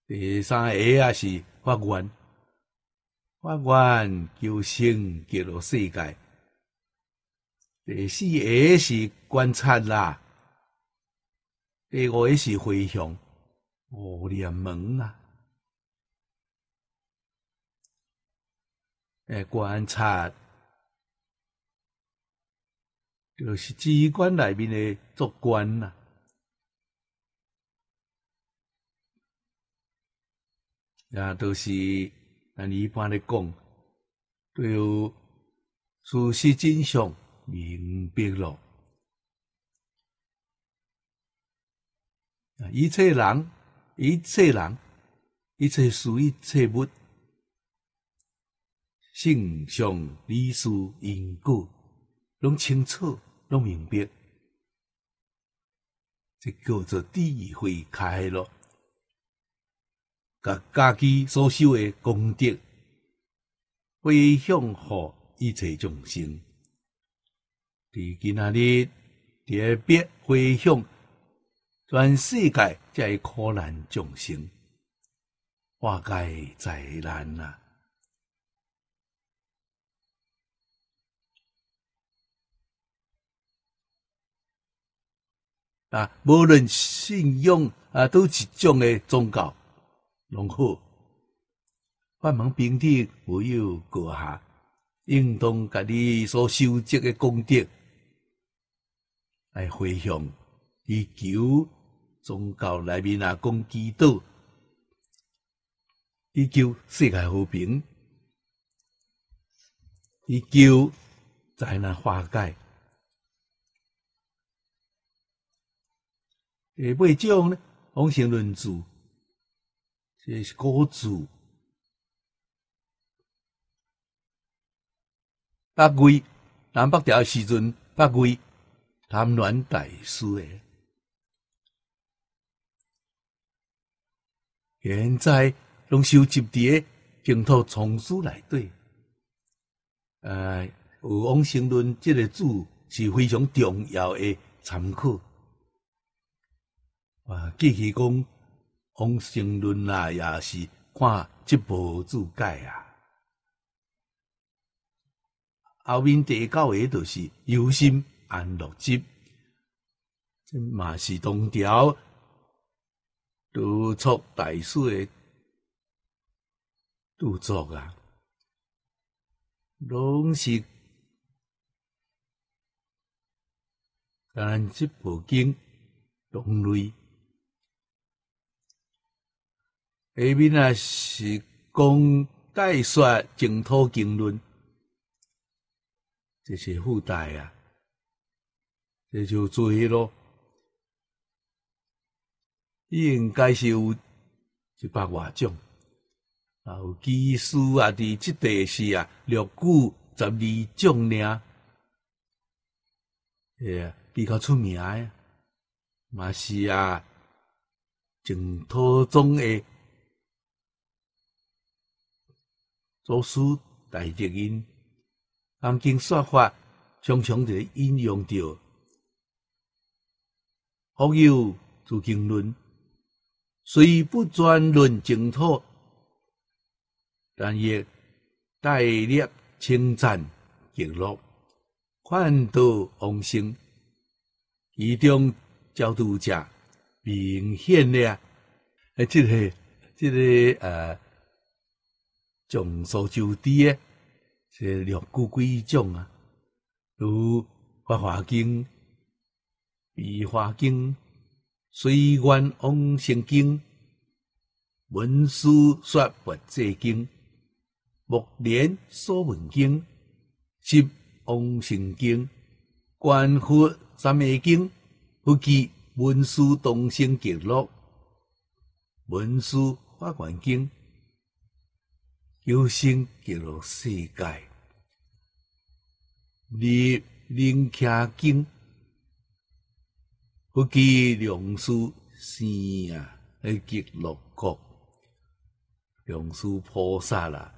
第三下啊是法官，法官求生进入世界。第四下是观察啦，第五是飞翔，五连门啊！诶，观察。就是机关内面的做官呐，啊，都是按一般的讲，都有事实真相明白了。一切人，一切人，一切事，一切物，性相理事因果拢清楚。弄明白，这叫做智慧开了，把家己所修的功德回向给一切众生，伫今那日特别回向全世界在苦难众生化解灾难呐。啊，无论信仰啊，都一种的宗教，拢好。法门平地唯有阁下，应当甲你所修积的功德来回向，以求宗教内面啊讲祈祷，以求世界和平，以求灾难化解。第八章，王兴论著，这是古著。八龟南北朝时阵，八龟贪恋大书诶，现在拢收集伫啲净土丛书内底。呃，有王兴论即个著是非常重要诶参考。啊，记起讲《红星论》啊，也是看这部注解啊。后面第九个都是忧心安乐集，这嘛是唐条督促大书的著作啊。拢是，当然这部经同类。下面啊是讲介绍净土经论，就是附带啊，这就做迄啰，应该是有一百多种，啊，有经书啊伫即地是啊六句十二种尔，呢，啊，比较出名诶，嘛是啊，净土宗诶。祖师大德因，当今说法常常就引用着。佛有诸经论，虽不专论净土，但亦大略称赞极乐，劝度往生。其中教徒者明显的，哎，即个即个呃。众所周知，诶，是六部几种啊，如《法华经》《比华经》《随愿往生经》《文殊说佛经》《目莲说文经》《十往生经》《观佛三昧经》以及《文殊东胜极乐文殊法缘经》。有生极乐世界，立灵牙经，佛计良师善啊，来极乐国，良师菩萨啦，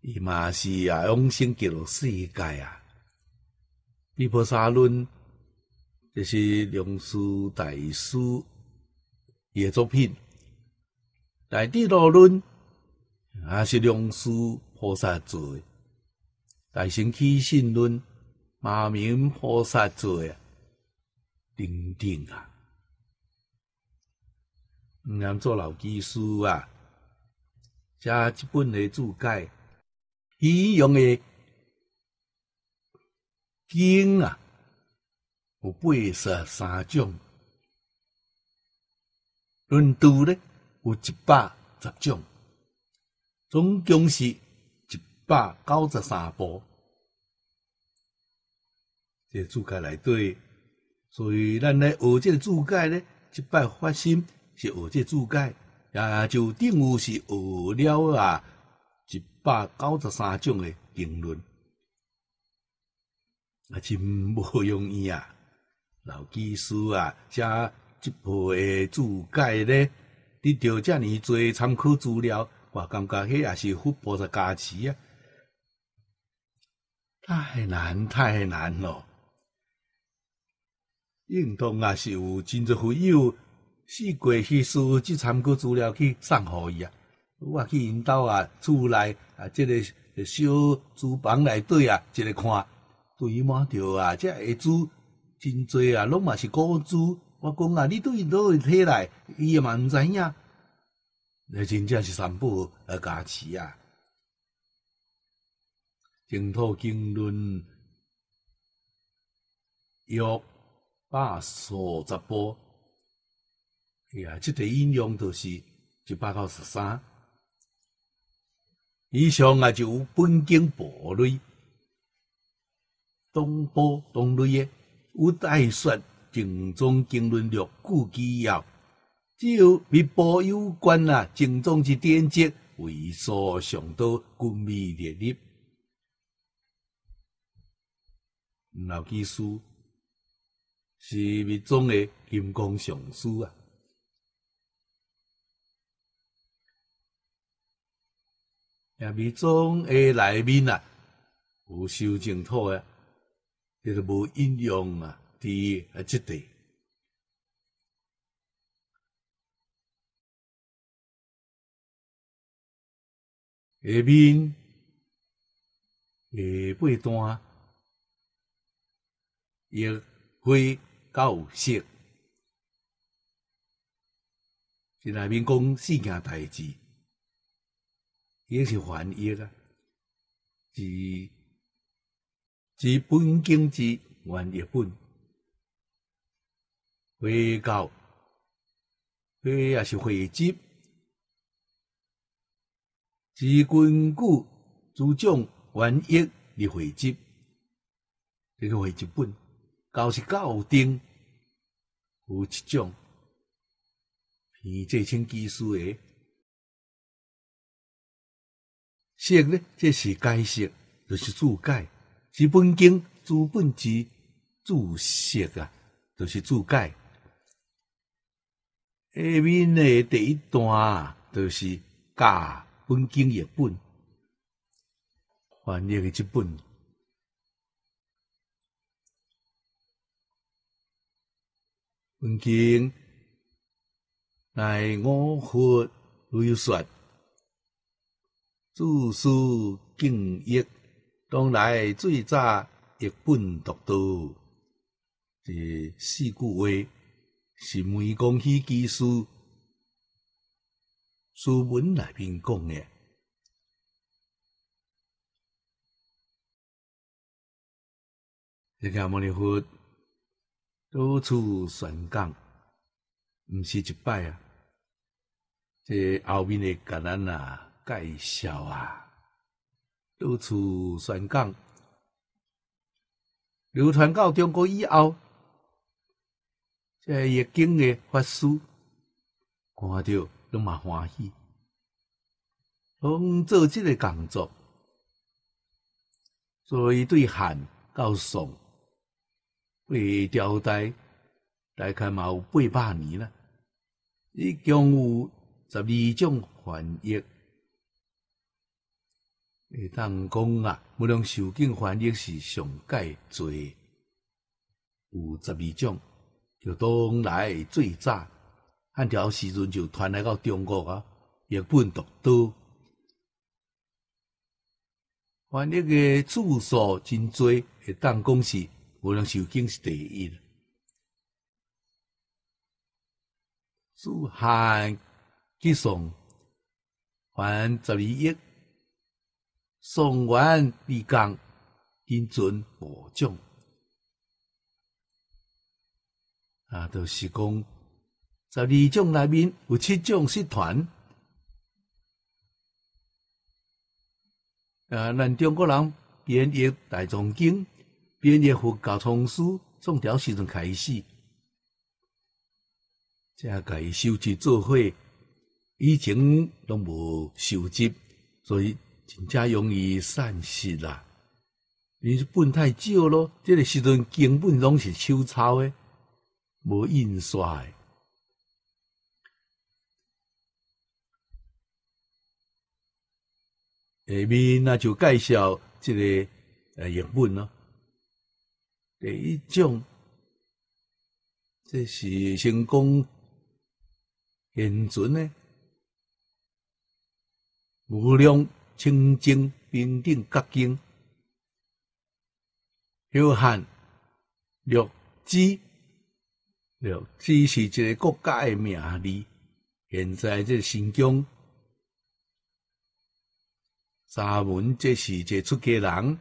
伊嘛是啊，永生极乐世界啊，密婆沙论，这是良师大师嘅作品，大地罗论。还是梁师菩萨做，大乘起信论，马明菩萨做的，顶顶啊，唔然做老技师啊，加一本的注解，一样的经啊，有八十三种，论度呢有一百十种。总共是一百九十三部，这注解来对，所以咱来学这个注解呢，一摆发心是学这个注解，也就等于是学了啊一百九十三种的经论，啊真不容易啊！老技师啊，写一部的注解呢，你到遮尔多参考资料。我感觉迄也是福薄的加持啊，太难太难了。印堂也是有真多好友，四过去收集参考资料去送互伊啊。我去因兜啊，厝内啊，这个小厨房内底啊，一个看堆满着啊，这下煮真多啊，拢嘛是古煮。我讲啊，你对伊都会体来，伊也嘛毋知影。那真正是三宝而加持啊！净土经论幺八数十波，哎呀，即个引用都是一百九十三以上啊！就有本经薄类，东波东类耶。有带说净宗经论六句机要。只有密报有关啊，正宗之典籍，为所上多，骨密列裂，老技师是密宗的金刚上师啊，也密宗的里面啊，有修净土的，就是无应用啊，第一啊，即点。下面下八段，约会教习，内面讲四件代志，也是翻译啊，是是本经之原译本，会教，对也是会接。是根据诸种原因的汇集，这个汇集本教是教定，有七种，偏这称技术的。色咧，这是解释，就是注解，是本经、资本之注释啊，就是注解。下面的第一段就是教。文经译本，翻译的这本文经，乃我佛如说，著书经义，当来最早译本读到，是四句话，是文公喜居书。书本内边讲嘅，尼佛到处宣讲，是一摆啊。这后面啊，介绍啊，到处宣讲，流传到中国以后，这《易经》法师看到。拢嘛欢喜，从做这个工作，所以对汉到宋，会朝代大概嘛有八百年啦。一共有十二种翻译，会当讲啊，无论受经翻译是上界最，有十二种，就东来最早。汉朝时阵就传来到中国啊，日本独岛。反那个住宿真多，会当讲是无人受惊是第一。祖汉继宋，凡十二亿，宋元立纲，英尊保将，啊，就是讲。十二种内面有七种失传，啊！咱中国人编译大藏经、编译佛教丛书，从了时阵开始，这家收集做会，以前拢无收集，所以真正容易散失啦。因本太少咯，这个时阵根本拢是手抄诶，无印刷诶。下面那就介绍这个呃，样本咯。第一种，这是成功现存的无量清净平等觉经。又含六支，六支是一个国家的名利。现在这新疆。沙门，这是一个出家人，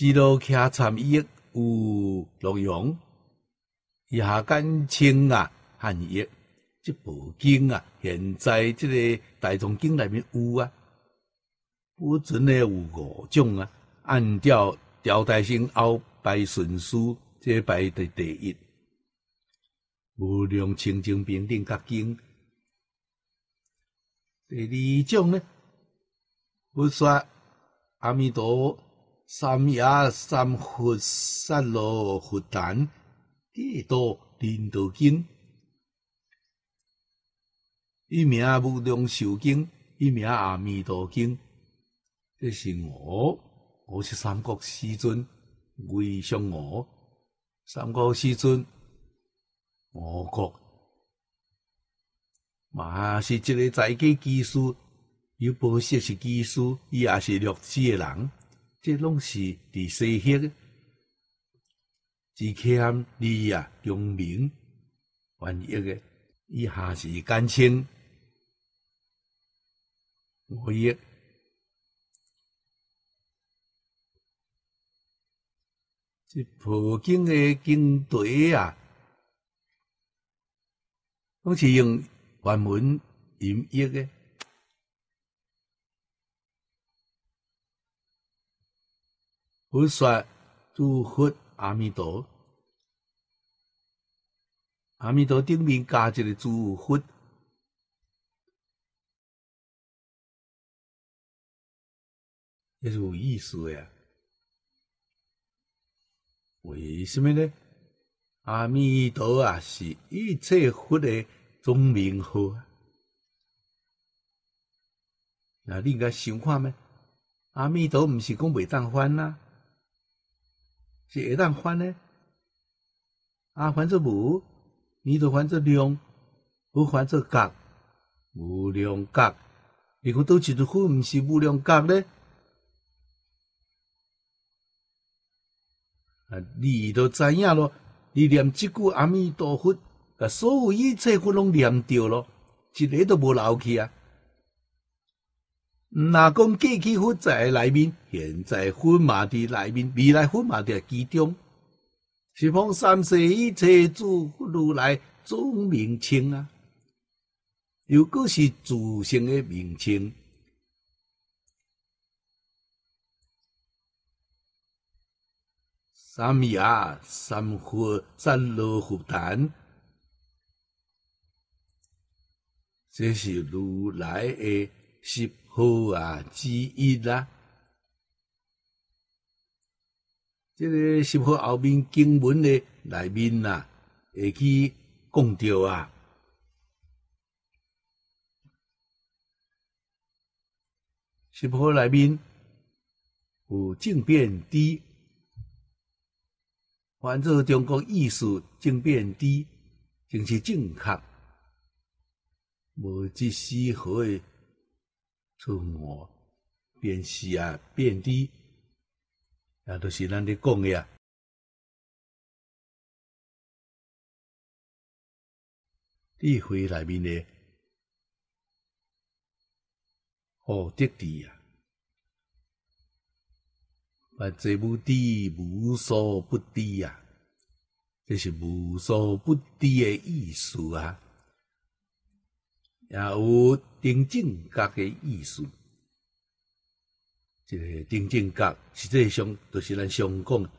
一路骑禅叶，有洛阳，也敢称啊汉叶，这部经啊，现在这个大藏经内面有啊，不准呢有五种啊，按照朝代先后排顺序，这排第第一，无量清净平等觉经，第二种呢？佛说：“阿弥陀三藐三佛提，罗佛坛地道人道经，一名《无量寿经》，一名《阿弥陀经》。这是我，我是三国师尊，魏向我三国师尊，我国，嘛是一个在给技术。”伊无锡是技术伊也是录制诶人即拢是伫西翕诶只欠伊啊功名还伊诶伊还是简称回忆即普京诶警队啊拢是用外文音译诶佛说：“祝福阿弥陀，阿弥陀顶面加一个祝福，也是有意思诶。为什么呢？阿弥陀啊，是一切佛的总名号。那你应该想看咩？阿弥陀不是讲未当翻啊？是会当翻呢？啊，翻作无，你都翻作量，不翻作格，无量格。如果多一只富，毋是无量格呢？啊，你都知影咯，你念这句阿弥陀佛，啊，所有一切佛拢念着咯，一个都无漏去啊。那讲过去佛灾内面，现在佛麻的内面，未来佛麻的其中，是方三世一切诸如来众名称啊，又果是自性的名称。三藐三佛、三罗浮坛，这是如来的十。好啊，之一啦！这个十破后面经文的内面啊，会去讲到啊。十破内面有正变知，凡做中国意思正变知，正是正确，无一丝毫的。触摸、变析啊、变低，也都是咱咧讲个啊。智慧内面的何德智啊，万智无智，无所不智啊，这是无所不智的意思啊。也有定正觉的意思，这个定正觉实际上就是咱常讲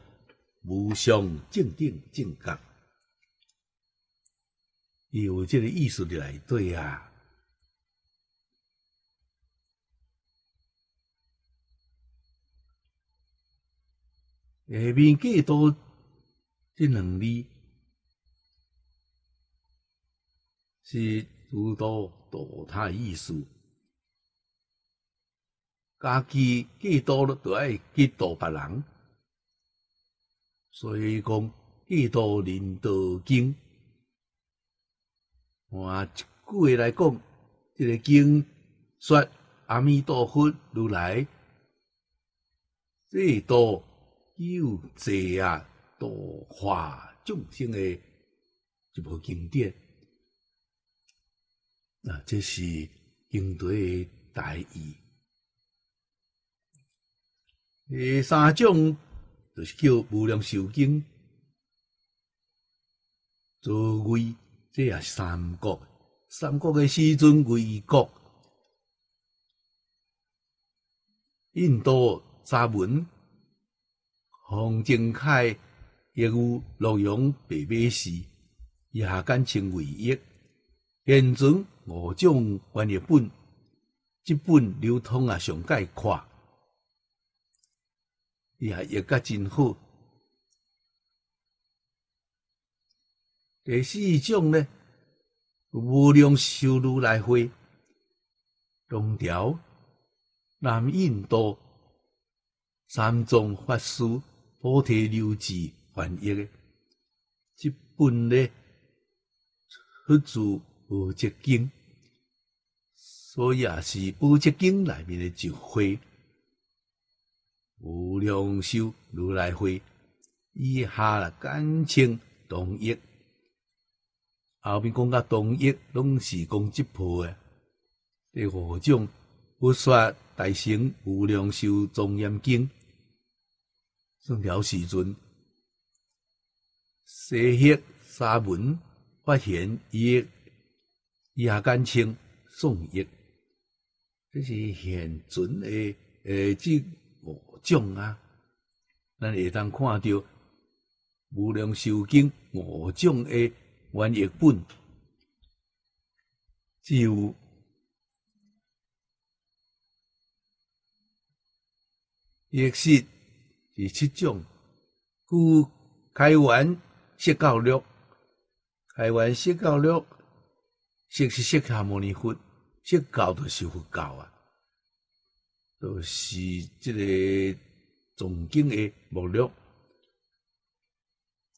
无相正定正觉，有这个意思的来对啊。下面几多这两字是。诸多道他意思，家己积多，了就爱嫉妒别人，所以讲嫉妒人度经。换句话来讲，这个经说阿弥陀佛、如来最多有济啊，度化众生的一部经典。啊，这是应对诶大意。诶，三种就是叫无量寿经，作为这也是三国。三国的时阵为国，印度沙门洪正楷亦有洛阳白马寺，也敢称为一，现尊。五种翻译本，即本流通啊上界括，也译甲真好。第四种呢，无量寿如来会，东条、南印度、三藏法师、菩提六字翻译的，这本呢，佛自。无极经，所以也是无极经内面的智慧，无量寿如来会，以下啦简称同一，后面讲到同一，拢是讲即部的。第五种不说大乘无量寿庄严经，算辽时阵，西夏沙门发现伊亚干称宋玉，这是现存的诶，即五种啊，咱会当看到无量寿经五种的原译本，只就也是七种，故开元释教录，开元释教录。释释迦牟尼佛，释教就是佛教啊，就是这个总经的目录，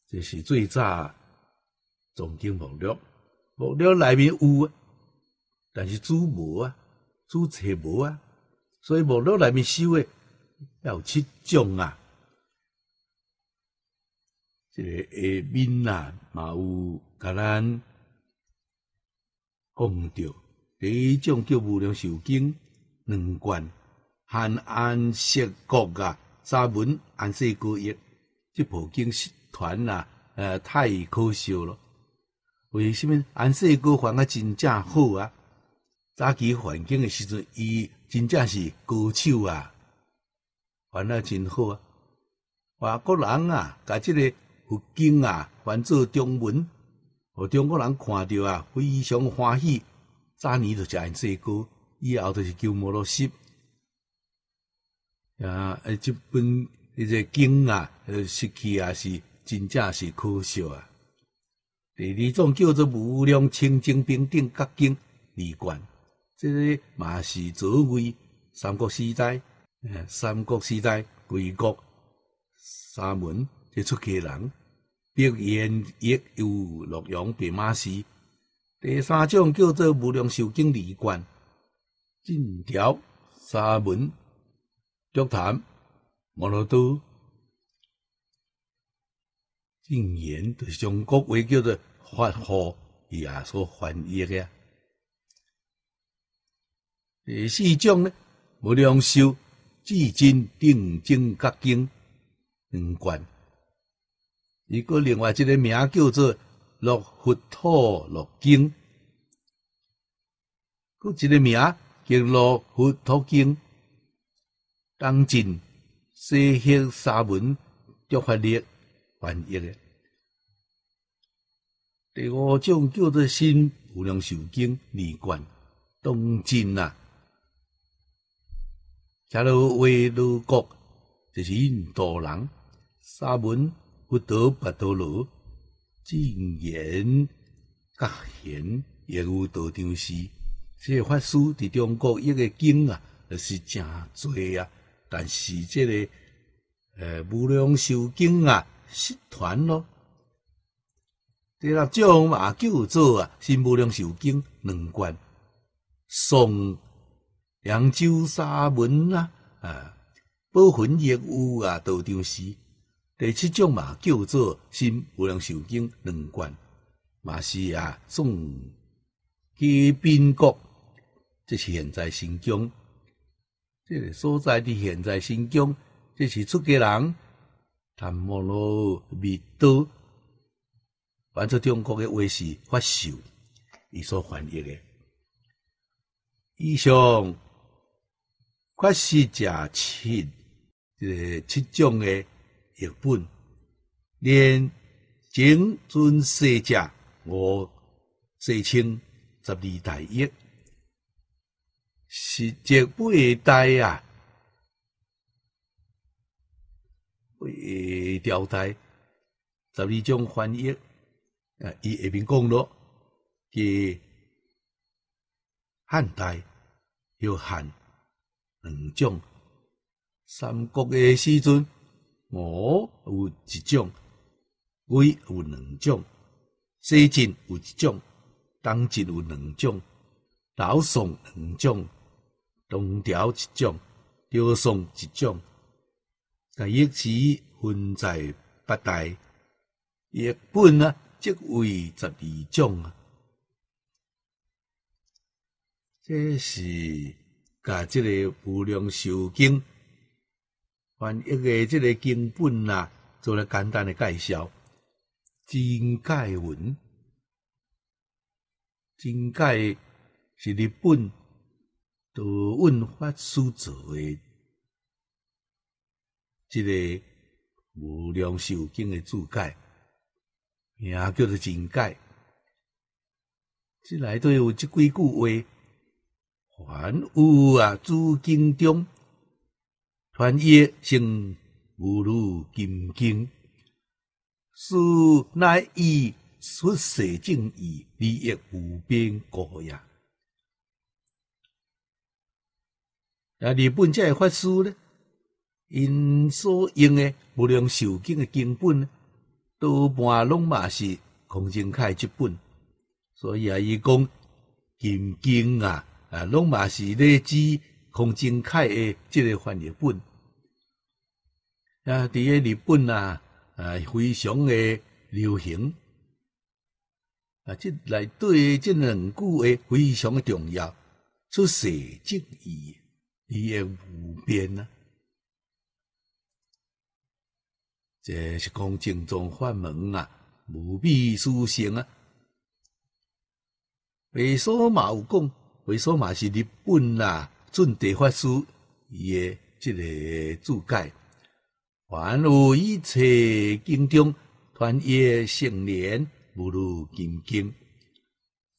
这是最早总经目录，目录内面有，但是主无啊，主册无啊，所以目录内面收的要有七种啊，这个下面啊、嘛有橄榄。讲着，第一种叫无量寿经两卷，含安息国啊，三门安息高译，即部经失传啊，呃，太可惜了。为什么安息高还啊真正好啊？早期环境的时阵，伊真正是高手啊，还啊真好啊。外国人啊，甲即个佛经啊翻做中文。我中国人看到啊，非常欢喜。早年就因这个，以后就是叫摩罗师。啊，诶，本本个经啊，失去也是真正是可惜啊。第二种叫做无量清净平等觉经二卷，即个嘛是作为三国时代，三国时代归国三门即出家人。别言亦有洛阳白马寺，第三种叫做无量寿经离观，净调沙门竹坛、摩罗多，净言是中国为叫做法号，以下所翻译的。第四种呢，无量寿至真定经觉经五观。伊个另外一个名叫做《六佛土六经》，个一个名叫《六佛土经》。当今西夏沙门多发力翻译的。第五种叫做《心无量寿经》。二观当今啊，假如为六国，就是印度人沙门。佛德巴多罗净言甲贤业有道场师，这法师伫中国一个经啊，是真多啊。但是这个诶无量寿经啊失传咯。第六种嘛叫做啊是无量寿经两卷，宋扬州沙门啊啊，保存业有啊道场师。第七种嘛叫做心无量寿经两观，嘛是啊，从吉宾国，这是现在新疆，这个所在的现在新疆，这是出家人，他们咯未道。反出中国的话是发笑，伊所翻译的，以上，法师讲七，这个七种的。日本连整尊世界五四青十二大亿，是石碑台啊，条台十二种翻译啊，伊下面讲咯，即汉代，有汉两种。三国诶时阵。我有一种，鬼有两种，西晋有一种，东晋有两种，老宋两种，东条一种，赵宋一种。甲一时分在八大，日本啊，即为十二种啊。这是甲即个无量寿经。还一个，这个经本啊，做了简单的介绍。真盖文，真盖是日本道文法师做的，这个无量寿经的注解，名叫做真盖。这内底有这几句话：凡有啊，诸经中。翻译成无如《金经》，是乃以出世正义利益无边过呀。那日本这会法师呢？因所用的无量受经的根本，多半拢嘛是弘景楷这本，所以啊，伊讲《金经》啊，啊，拢嘛是咧指弘景楷的这个翻译本。啊，伫个日本啊，呃，非常诶流行啊。即内底即两句个非常诶重要，出写即意，伊诶无边啊。这是讲正宗法门啊，无比殊胜啊。为嘛么讲？为什嘛是日本啊，准地法师伊诶即个注解。凡有一切经中，团叶成莲，不如《金经》。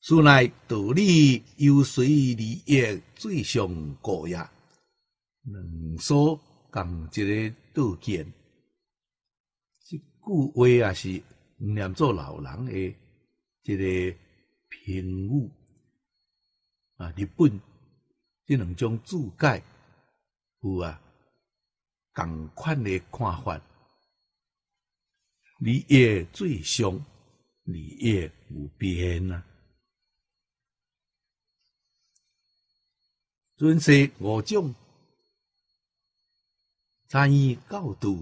此乃道理，由随利益最上高也。两所共一个道见，即句话也是念做老人诶，一个评语啊。日本即两种注解有啊。同款诶看法，利诶最凶，利诶无边啊！尊师五种，参与教导，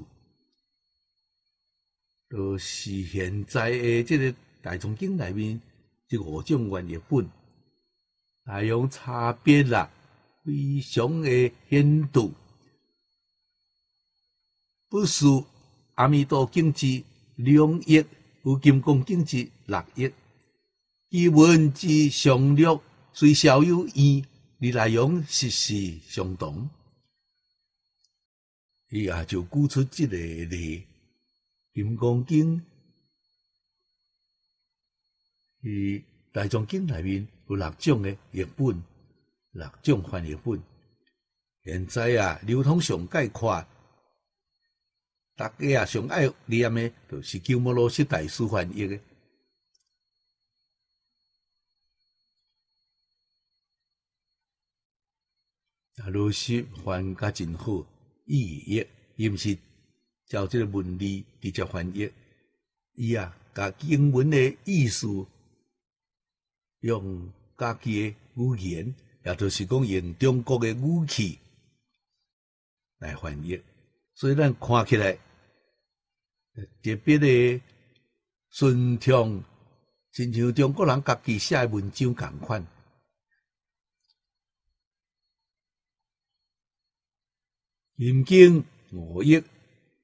都是现在诶，即个大众林内面即五种原业分，还有差别啦，非常诶显著。不输阿弥陀经之两亿，有金刚经之六亿。其文字详略虽稍有异，而内容实是相同。伊也就举出即个例，金刚经，伊大藏经内面有六种诶译本，六种翻译本，现在啊流通上概括。大家也上爱念的，就是鸠摩罗什大师翻译的。罗什翻译家真好，译伊毋是照这个文字直接翻译。伊啊，把英文的意思用家己的语言，也就是讲用中国的语气来翻译，所以咱看起来。特别的顺畅，亲像中国人家己写文章共款。严经、五译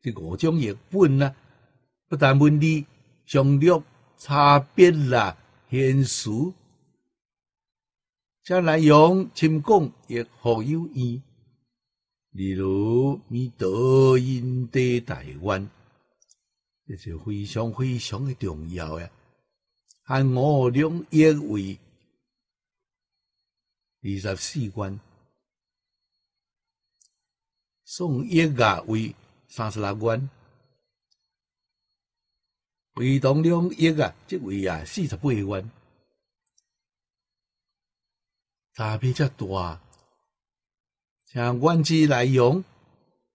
这五种译本啊，不但文理详略差别啦，现实，像内容、深共亦好有意例如，弥德音的台湾。这是非常非常的重要呀！按五两一为二十四关，送一甲为三十六关，肥铜两一啊，即位啊四十八关，差别较大。像关之内容，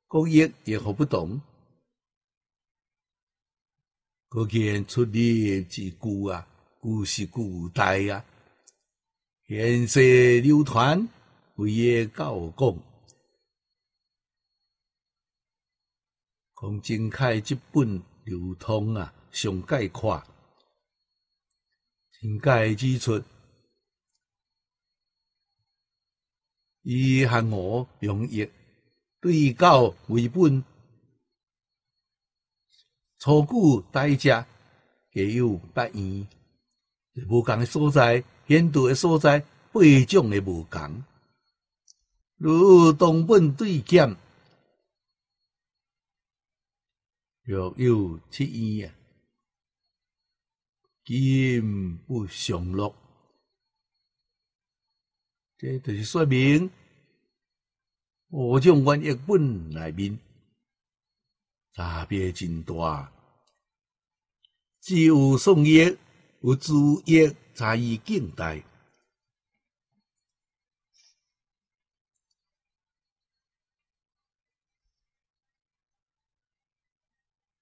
各语也好不懂。可见出典之故啊，故是古代啊。现世流传，我也教讲。孔正开这本《流通》啊，上概括，上该指出，伊和我用意对教为本。初具代价，皆有八一无不共的所在，现度的所在，八种的无共。如同本对见，若有七啊，金不常乐。这就是说明五种原一本内面。差别真大，只有送业有朱业才易近代，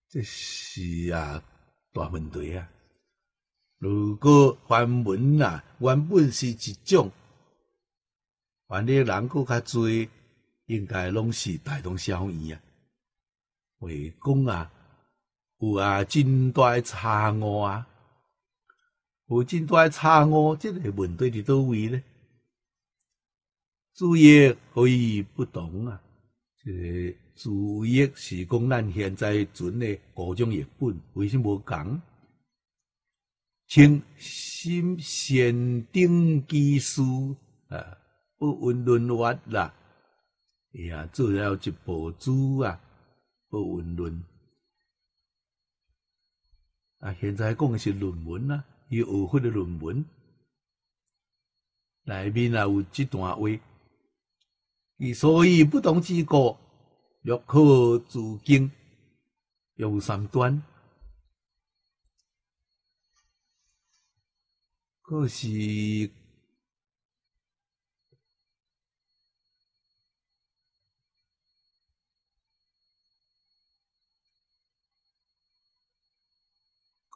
这是啊大问题啊！如果范文啊原本是一种，反正人搁较侪，应该拢是大同小异啊。会讲啊，有啊，大诶差我啊，有大诶差我，即个问题伫倒位咧，主业可以不同啊，即个主业是讲，咱现在存诶各种译本，为什无讲，请心先定基础啊，不温不热啦，呀，做了一部书啊。不文论啊！现在讲的是论文啊，伊二分的论文，里面啊有这段话。伊所以不同之过，欲靠自经，有三端，可是。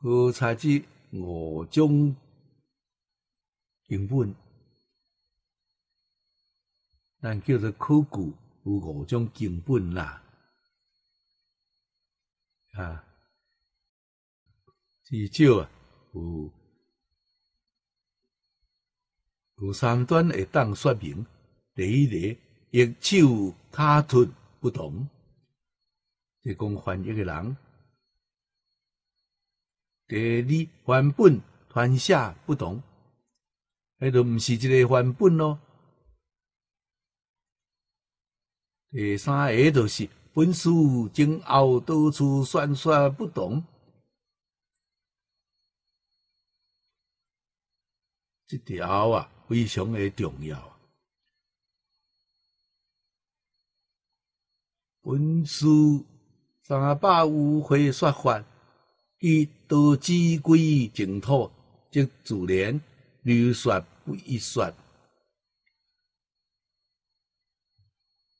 何才知五种根本？但叫做考古有五种根本啦。啊，至少啊有有三段会当说明。第一个，右手卡托不同，即讲翻译个人。第二还本还下不同，那都唔是一个还本咯。第三个就是本书前后多处算算不同，这条啊非常的重要。本书三下百误会算法。以多知归于净土，则自然流说不一说；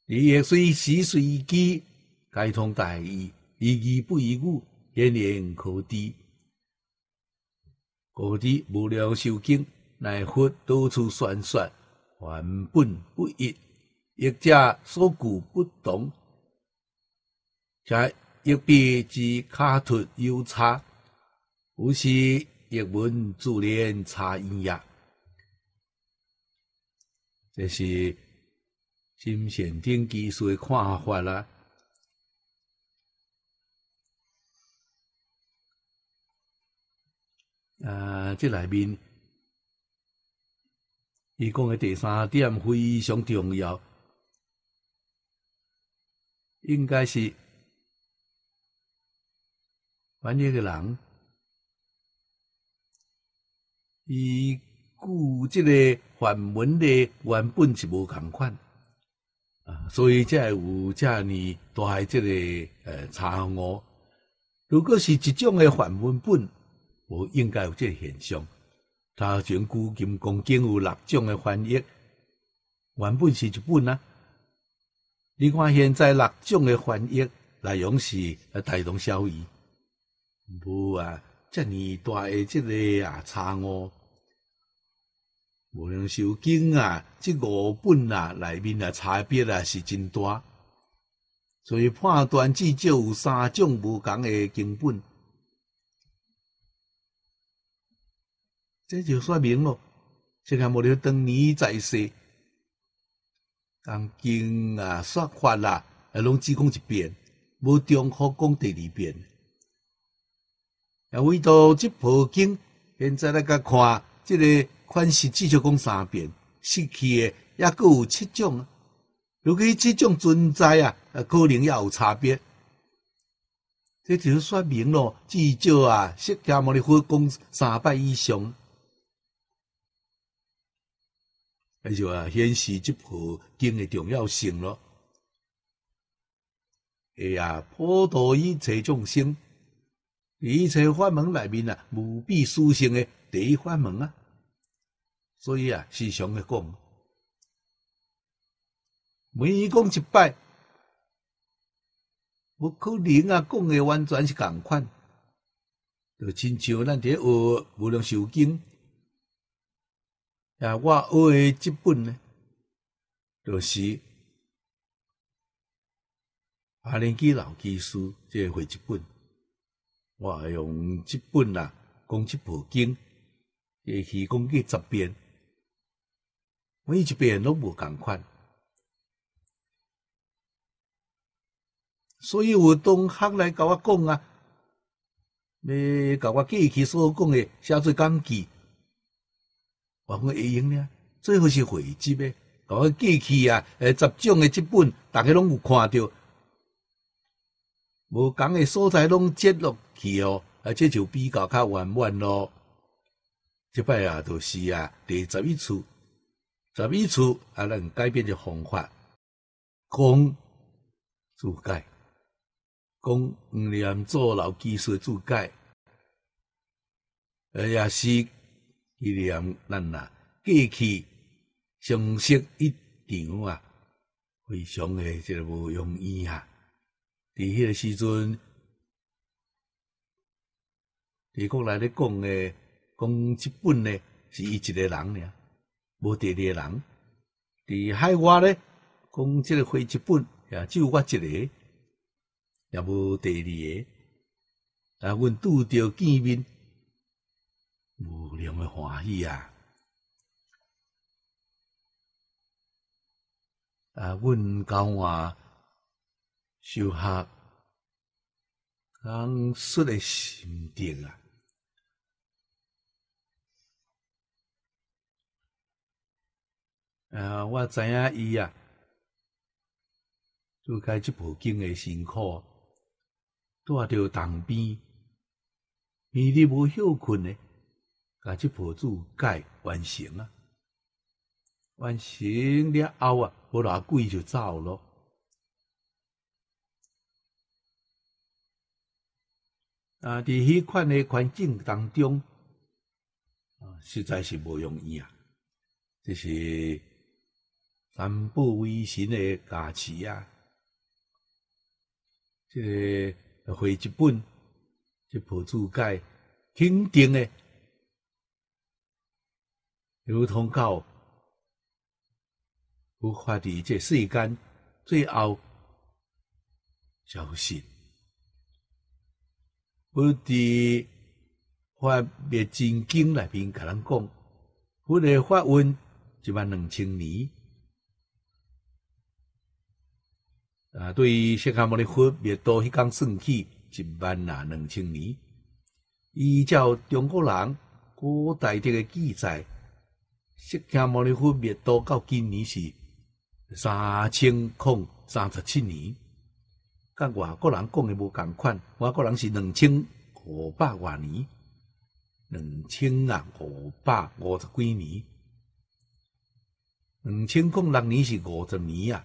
你也虽时随机，该通大意，义义不义故，言言可知。可知无量寿经，乃佛多处宣说，还本不一，译者所故不同，在。一笔即卡图有差，有时译文自然差异呀。这是新限定技术的看法啦。啊，这里面，伊讲的第三点非常重要，应该是。凡一个人，伊故即个梵文的原本是无共款，啊，所以才有遮尔大诶即个诶查我。如果是一种诶梵文本，无应该有即个现象。他前古今共经有六种诶翻译，原本是一本啊。你看现在六种诶翻译内容是大同小异。无啊，遮尔大诶，即个啊差哦。无量寿经啊，即五本啊，内面啊差别啊是真大，所以判断至少有三种无共诶根本。这就说明咯，即个无了当年在世，讲经啊说法啦，啊拢只讲一遍，无重复讲第二遍。啊，唯独这部经现在来甲看，这个款式至少讲三遍，失去的也够有七种啊。如果七种存在啊，啊，可能也有差别。这就说明咯，至少啊，释迦牟尼佛讲三百以上，那就啊，显示这部经的重要性咯。哎呀，普陀一切众生。一切法门内面啊，无比殊胜的第一法门啊，所以啊，时常咧讲，每一讲一摆，不可能啊，讲的完全是同款，就亲像咱啲学无量寿经，啊，我学的这本呢，就是阿莲居老居士即个会一本。我用即本啊，讲即部经，过去讲几十遍，每一遍拢无共款。所以有东黑来甲我讲啊，你甲我过去所讲的写做讲记，我讲会用呢，最好是汇集呗，甲我过去啊，诶，十种的即本，大家拢有看到。无共诶所在拢接落去哦，啊，这就比较较圆满咯。即摆啊，著是啊，第十一处，十一处啊，能改变就方法，讲自解，讲五念做老技术自解，呃，也是五念咱呐，过去相识一场啊，非常诶，即个无容易啊。伫迄个时阵，伫国内咧讲诶，讲日本咧是伊一个人俩，无第二个人。伫海外咧，讲即个非日本也只有我一个，也无第二个。啊，阮拄着见面，无量诶欢喜啊！啊，阮交换。修学，讲说的心定啊！啊，我知影伊啊，做开这部经嘅辛苦，带着旁边，暝日无休困呢，啊，这部主盖完成啊，完成了后啊，无偌久就走了。啊！伫迄款诶环境当中，啊，实在是无容易啊！这是三步微尘诶加持啊！这个回一本，即菩提界肯定诶，如同教不法伫这世间，最后消失。阮的法灭真经内面甲人讲，阮的法文一万两千年。啊，对于释迦牟尼佛灭度迄刚算起，一万两千年。依照中国人古代这个记载，释迦牟尼佛灭度到今年是三千空三十七年。甲外国人讲诶无共款，外国人是两千五百多年，两千啊五百五十几年，两千公六年是五十年啊，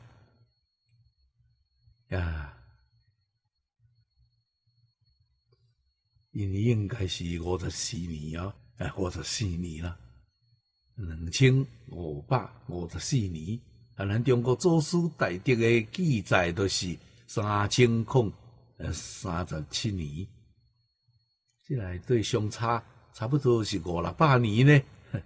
呀，应应该是五十四年啊，哎，五十四年啦，两千五百五十四年，啊，咱中国祖师大德诶记载都是。三千空，呃，三十七年，即来对相差差不多是五六百年呢。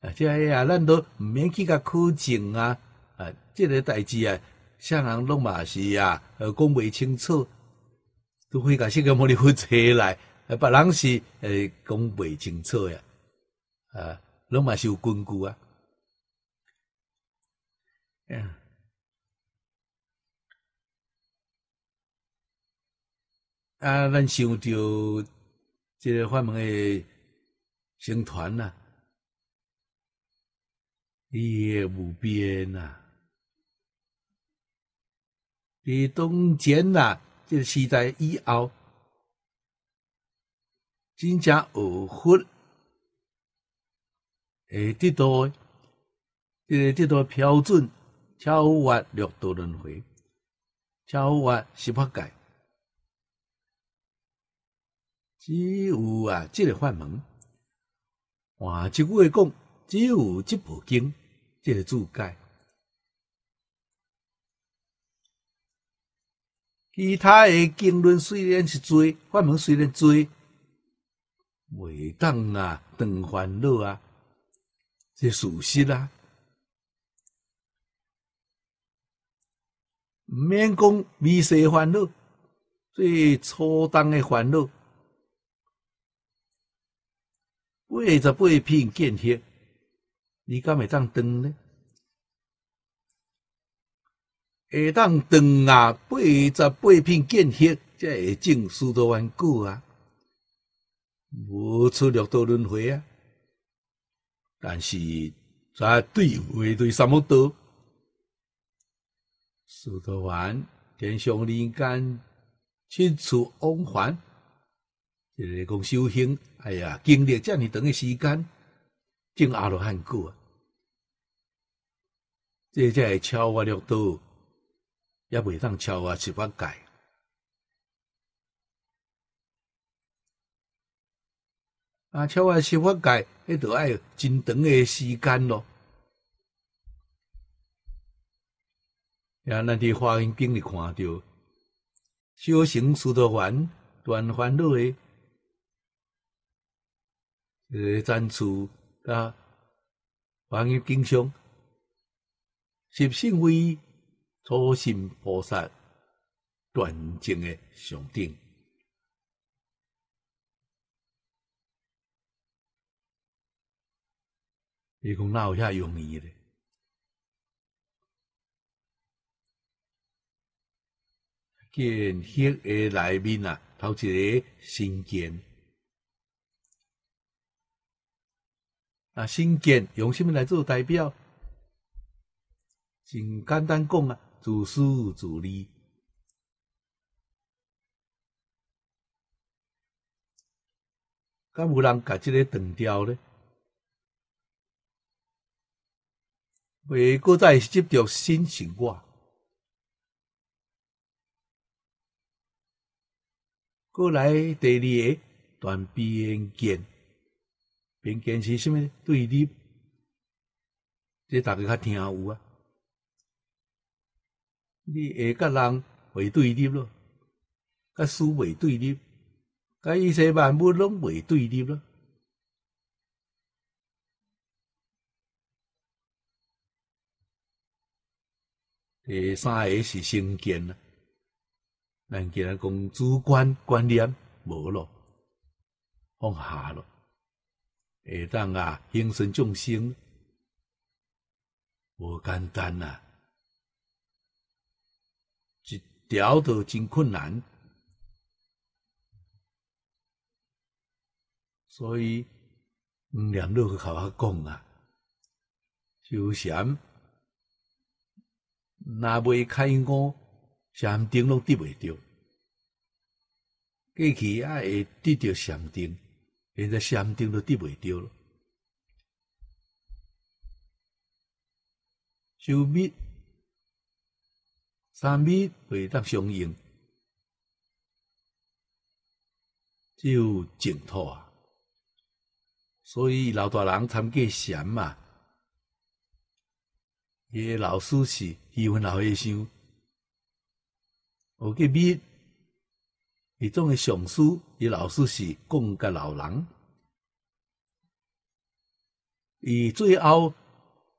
啊，即个啊，咱都毋免去甲考证啊，啊，即个代志啊，啥人拢嘛是啊，呃，讲未清楚，都非甲这个么哩复找来，啊，别人是呃讲未清楚呀，啊，拢嘛是有根据啊，呀。啊，咱想着即个法门诶成团呐，利益无边呐，比从前呐，这个时代以后，真正学佛，诶，得多，这个得多标准，超越六道轮回，超越十八界。只有啊，这个法门，换句话讲，只有这部经，这个注解，其他的经论虽然是多，法门虽然是多，袂当啊断烦恼啊，这事实啊。毋免讲迷失烦恼，最初当的烦恼。八十八片见血，你敢会当等呢？会当等啊！八十八片见血，才种数多万谷啊，无出六道轮回啊。但是绝对位对什么多？数多万天上人间，清竹翁环。就是讲修行，哎呀，经历这么长的时间，正阿罗汉啊，这会超我六道，也未当超我十八界。啊，超我十八界，迄著爱真长的时间咯。呀，那啲花阴经你看到，修行修得完，断烦恼诶。个赞词甲梵语经相，是甚位初信菩萨断证诶上顶。伊讲哪有遐容易咧？见迄个内面啊，头一个心剑。啊，新建用什么来做代表？真简单讲啊，自私自利。敢有人甲即个断掉咧，未搁再接着新情况，过来第二个断边建。并坚持什么对立？这大家较听有啊！你下甲人会对立咯，甲书会对立，甲一些万物拢会对立咯。第三个是升坚啊！咱今讲主观观念无咯，放下咯。会当啊，兴顺众生，无简单啊，一条都真困难，所以毋良路去好好讲啊。修禅，若未开悟，禅定拢得袂着，过去啊会得着禅定。连在香灯都得不掉了，九米、三米回答相应，只有净土啊。所以老大人参加禅嘛，伊老师是喜欢老和尚，我给比。伊种诶上司，伊老师是讲个老人，伊最后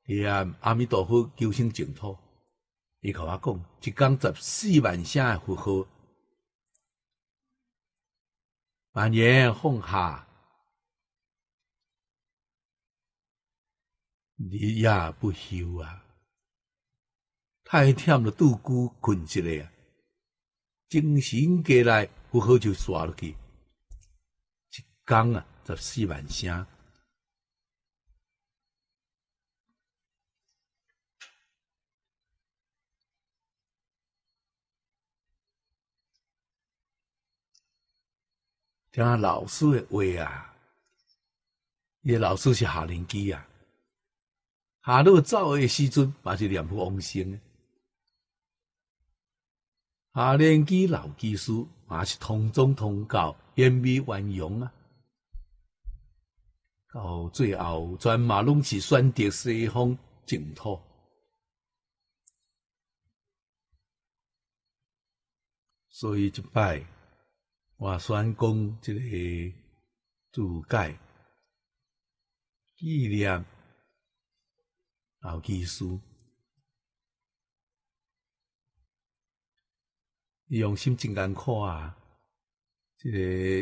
念阿弥陀佛求生净土。伊甲我讲，一工十四万声诶佛号，万言放下，日夜不休啊！太忝了，独孤困一下啊，精神过来。过好就刷落去，一讲啊，十四万声。听老师的话啊，你老师是下年纪啊，下落走的时阵，嘛是念佛往生。阿联基老技师嘛是同宗同教，言美援引啊，到最后全嘛拢是选择西方净土。所以即摆我选讲即个注解纪念老技师。用心真艰苦啊！这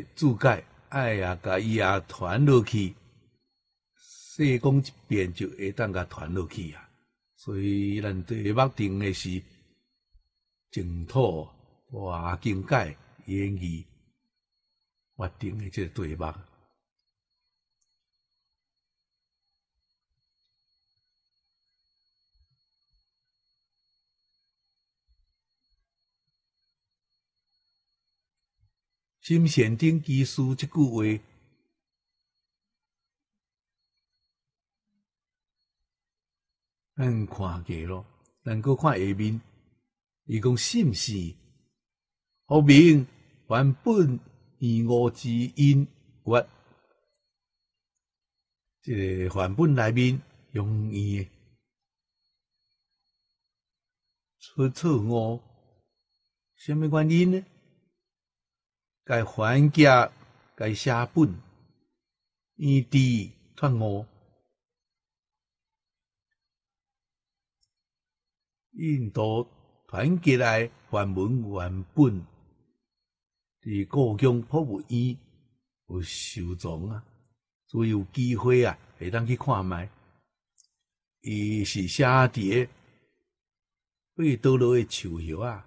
个注解，哎呀，甲伊也传落去，说讲一遍就会当甲传落去啊。所以咱对目定的是净土、华境界言语，我定的这对目。心善定基，书即句话，咱看下记咯。咱搁看下面，伊讲心是后面原本以五之因缘，即个原本内面容易出错误，虾米原因呢？该还价，该写本，因地脱我，印度团结来还文还本，伫故宫博物院有收藏啊，所以有机会啊，会当去看卖。伊是写牒，不伊倒落诶树叶啊，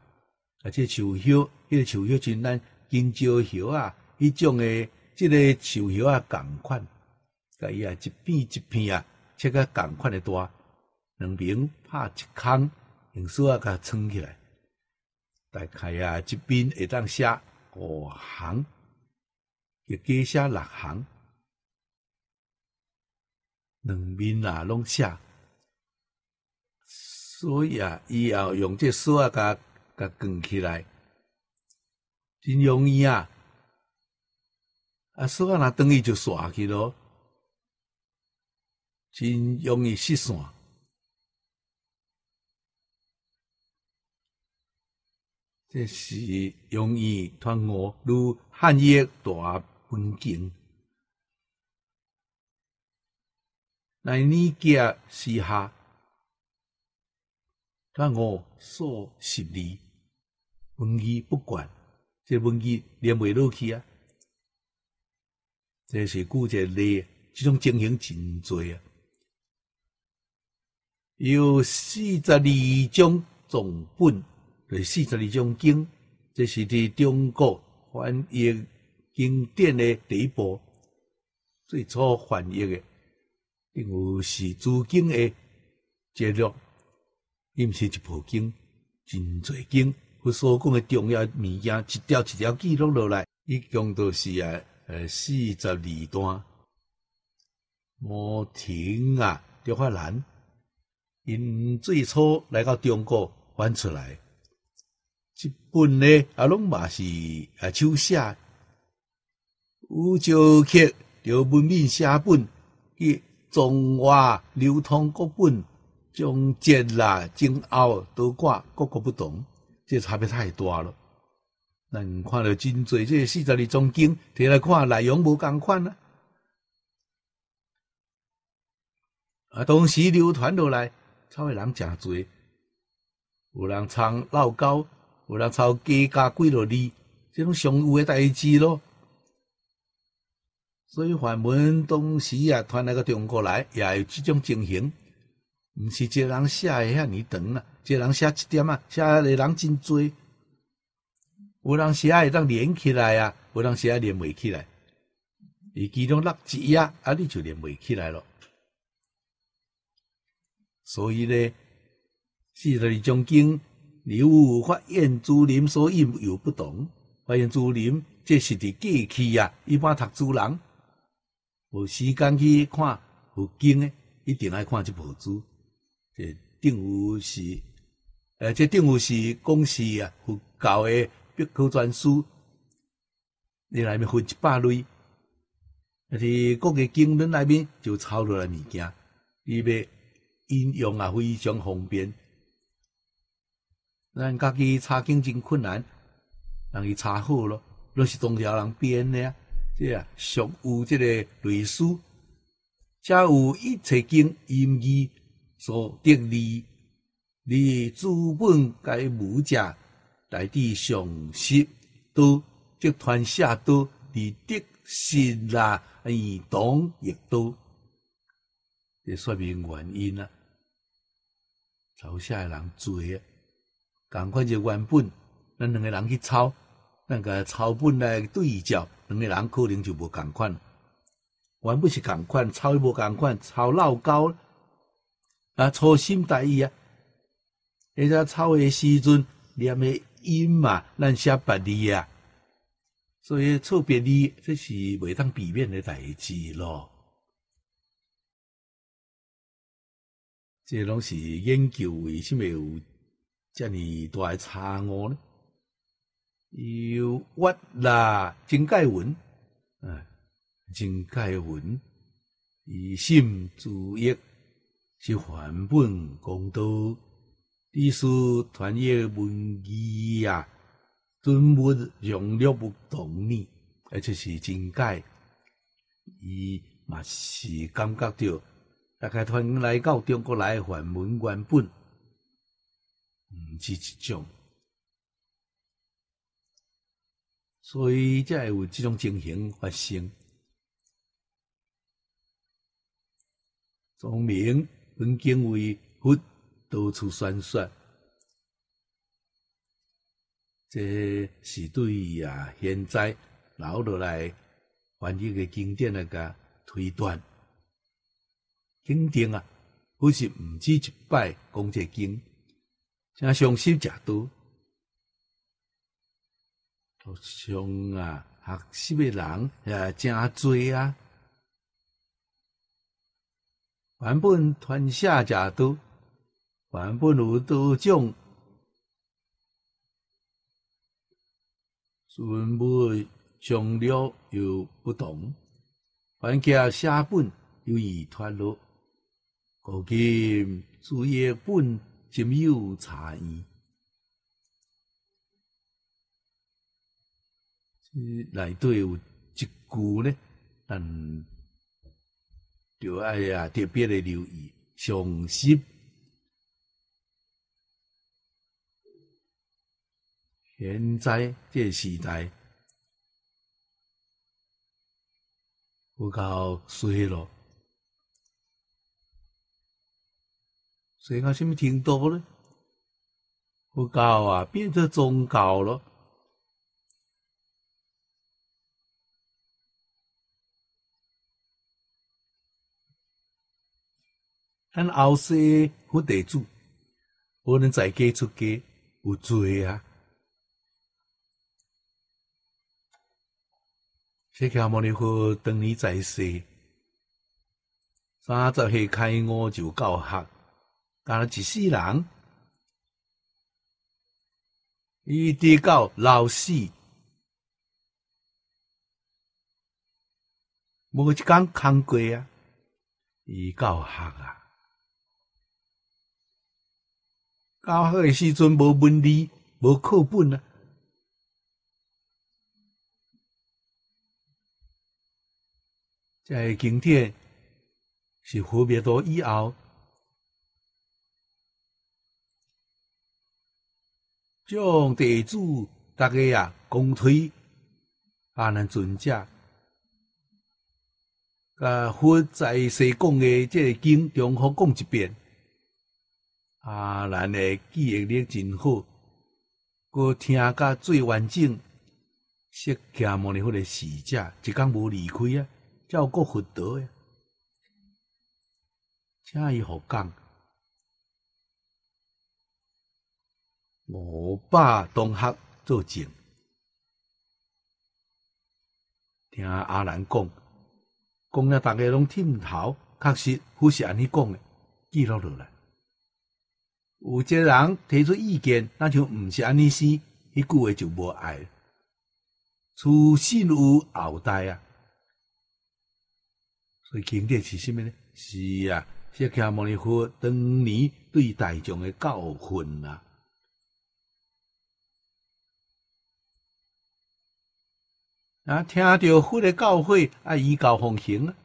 啊，即树叶，迄个树叶真难。金蕉叶啊，伊种诶，即个树叶啊，共款，甲伊啊一边一片啊，切个共款诶大，两边拍一空，用梳啊甲撑起来。大概啊一边会当写五行，要加写六行，两边啊拢写。所以啊，以后用这梳啊，甲甲卷起来。真容易啊！啊，说啊，那等于就刷去了，真容易失散。这是容易贪我如汉业大分景，乃你家私下贪我数十里，分意不管。这文字念袂落去啊！这是古者例，这种情形真多啊。有四十二种总本，有四十二种经，这是伫中国翻译经典的第一步，最初翻译的，并不是诸经的结论，伊不是一部经，真侪经。所讲诶重要物件，一条一条记录落来，一共都是诶诶四十二段。无停啊，着发难，因最初来到中国翻出来，即本呢啊，拢嘛是啊手写，有朝刻，着文面写本，有中华流通国本，从节啦、前后都挂各个不同。这差别太大了，人看到真多，这四十二种经，提来看内容无共款啊。啊，当时流传落来，抄的人真多，有人抄老高，有人抄家加贵了利，这种常有诶代志咯。所以梵文当时啊，传来个中国来，也有这种情形，毋是一个人写遐尔长啊。即人写一点啊，写的人真多，有人写会当连起来啊，有人写连未起来。伊其中落字页啊，你就连未起来了。所以咧，四十二章经、《你有发现诸林》所印有不同，《发现诸林》这是伫过去啊，一般读诸人无时间去看佛经诶，一定爱看这部书，这定有是。诶，这政府是讲是啊，佛教的必考全书，内面分一百类，啊，是各个经论内面就抄落来物件，伊要应用啊，非常方便。咱家己查经真困难，人伊查好咯，拢是同条人编的啊。这啊，常有这个类书，则有一切经音义所定义。你资本该无价，来体上是多，集团下多，你的是啦，而同亦多，这说明原因啊。手下人做啊，同款就原本咱两个人去抄，咱个抄本来对照，两个人可能就无同款。原本是共款，抄无共款，抄老高啊，粗心大意啊。迄只抄诶时阵念诶音嘛，咱写别字啊，所以错别字即是未当避免诶代志咯。这拢是研究为虾米有遮尼大差误呢？有我啦，真盖文，啊，真盖文以心注意是还本公道。意思，传译文字啊，顿物融入不同呢，而且是真解。伊嘛是感觉着，大家传来到中国来，梵文原本毋是一种，所以才有即种情形发生。从明本经为佛。到处宣算，这是对啊，现在留落来，翻译个经典那个推断，肯定啊，不是唔止一摆讲这经，正相信正多，读经啊，学习的人也正多啊。原本传下正多。还本如多种，分布详了又不同；凡家下本又易脱落，估计诸叶本真有差异。来对有一句呢，但就哎呀特别的留意详识。现在这个时代，有够衰咯！衰到什么程度呢？有够啊，变成宗教咯。咱后世不得做，不能再给出家，有罪啊！这家茉莉花当你在世，三十岁开我就教课，了一世人，伊得到老师，无一天空过啊，伊教学啊，教诶时阵无文字，无课本啊。在经典是分别多以后，将地主大家啊共推阿难尊者，甲佛在世讲的这经重复讲一遍，阿难的记忆力真好，佮听个最完整，释迦牟尼佛的使者一讲无离开啊。有各福德诶。真系好讲。五百同学做证，听阿兰讲，讲了大家拢听头，确实不是安尼讲诶，记录落来。有些个人提出意见，那就毋是安尼死，迄句话就无爱，处信有后代啊。最经典是甚么呢？是啊，是看摩尼佛当年对大众的教训啊！啊，听到佛的教诲啊，依教奉行啊，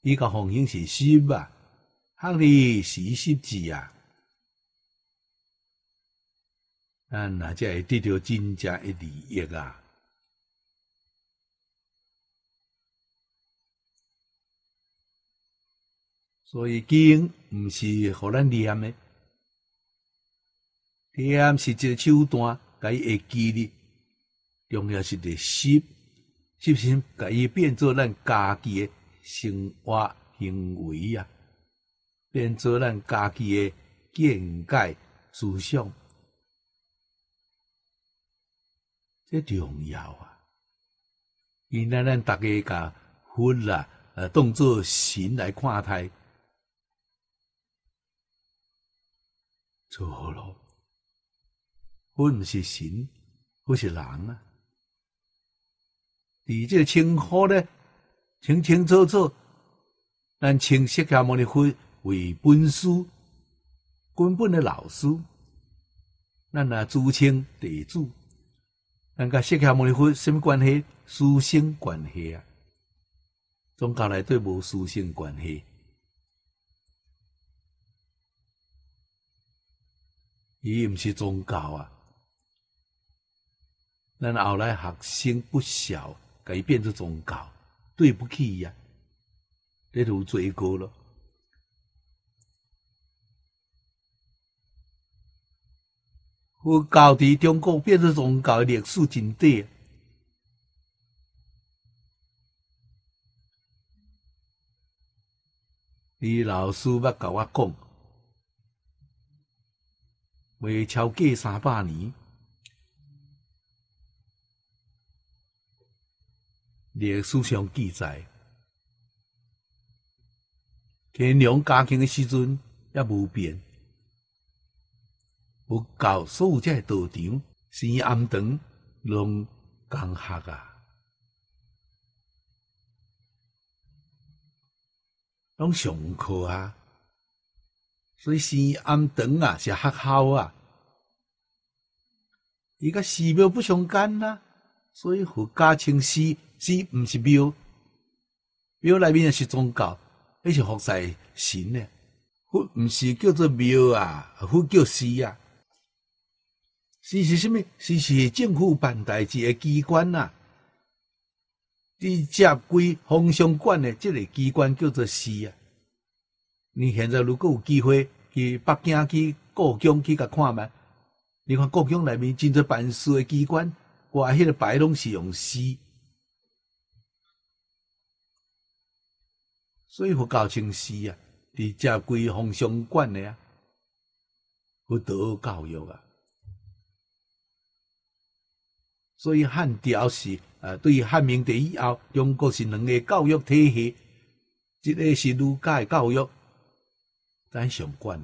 依教奉行是心啊，学理实实字啊，啊，那才得到真正诶利益啊！所以，基因是互咱念诶，念是一个手段，甲伊会记咧。重要是个习，习性甲伊变做咱家己诶生活行为啊，变做咱家己诶见解思想，这重要啊！因咱咱逐家甲佛啦，呃，当做神来看待。做好了，阮毋是神，阮是人啊！你这称呼呢，清清楚楚，咱称释迦牟尼佛为本师、根本的老师，咱若自称地主，咱甲释迦牟尼佛什么关系？师生关系啊！总讲来对无师生关系。伊毋是宗教啊，咱后来学生不甲改变做宗教，对不起呀，列入罪过了。阮教伫中国变成宗教历史真短。伊老师捌甲我讲。未超过三百年，历史上记载，乾隆嘉庆的时阵也无变，不教书在道场，是暗堂，拢讲课啊，拢上课啊。所以，生暗堂啊是学校啊，伊甲寺庙不相干啊，所以，佛家称寺，寺毋是庙，庙内面是宗教，迄是佛在神诶。佛毋是叫做庙啊，佛叫寺啊。寺是啥物？寺是政府办代志诶机关啊。伫接规方向管诶，即个机关叫做寺啊。你现在如果有机会去北京去故宫去甲看嘛？你看故宫内面真侪办事诶机关，哇！迄个白拢是用锡，所以佛教清晰啊，伫遮规方向关诶啊，佛道教育啊。所以汉朝是啊，对汉明帝以后，中国是两个教育体系，一个是儒家的教育。咱上关，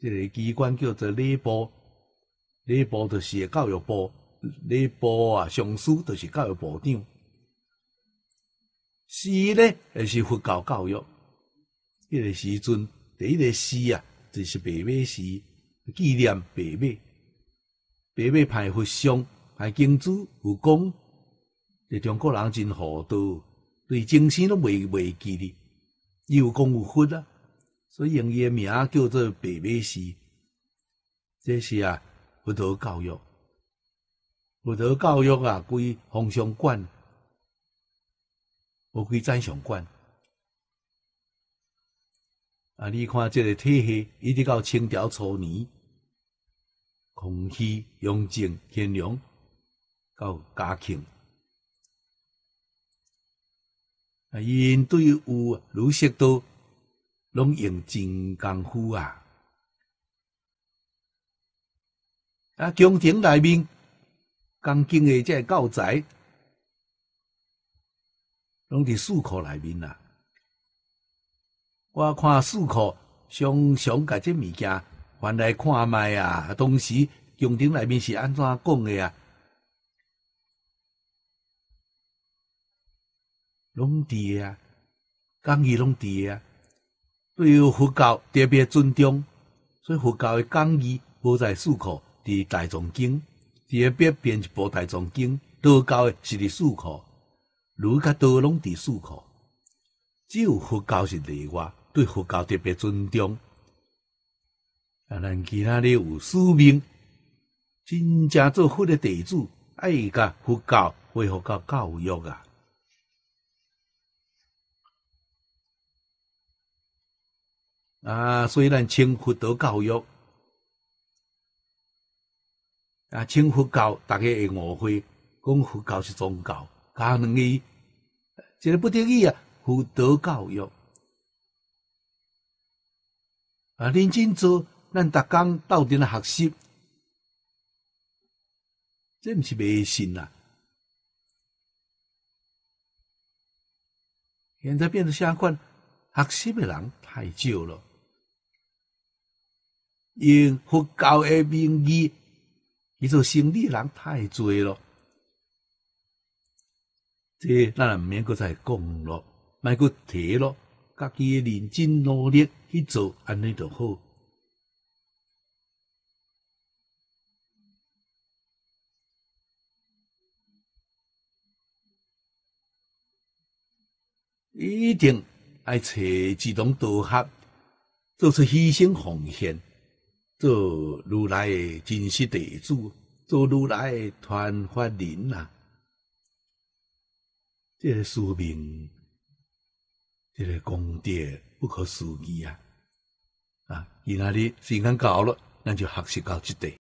一个机关叫做礼部，礼部就是教育部。礼部啊，上司就是教育部长。诗呢，也是佛教教育。迄个时阵，第一个诗啊，就是白马诗，纪念白马，白马派佛像，派经书，有功。这中国人真糊涂，对精神都未未记哩。有功有福啊。所以用伊诶名叫做白马寺。这是啊佛陀教育，佛陀教育啊归方向管，无归赞场管。啊，你看即个体系一直到清朝初年，康熙雍正乾隆到嘉庆，啊，因对有儒释道拢用真功夫啊！啊，宫廷内面钢筋的这教材，拢伫四库内面啦。我看四库上上甲即物件，原来看卖啊。当时宫廷内面是安怎讲的啊？拢跌啊，讲伊拢跌啊！对于佛教特别尊重，所以佛教的讲义不在四库，伫大藏经，第二遍编一部大藏经，道教的是伫四库，儒家道拢伫四库，只有佛教是例外，对佛教特别尊重。啊，咱其他哩有书命，真正做佛的地主，爱甲佛教，恢复到教育啊。啊，所以咱请佛道教育啊，请佛教大家会误会，讲佛教是宗教，加两个，这个不得已啊，佛道教育啊，认真做，咱逐工到底来学习，这毋是迷信啦。现在变成相关学习的人太少了。用佛教的名义去做生意人太多咯，这咱毋免搁再讲咯，卖搁提咯，家己诶认真努力去做安尼著好，一定爱找自动道合，做出牺牲奉献。做如来真实弟主，做如来传法人呐，这个使命，这个功德不可思议啊！啊，今仔日时间到了，那就学习到这的。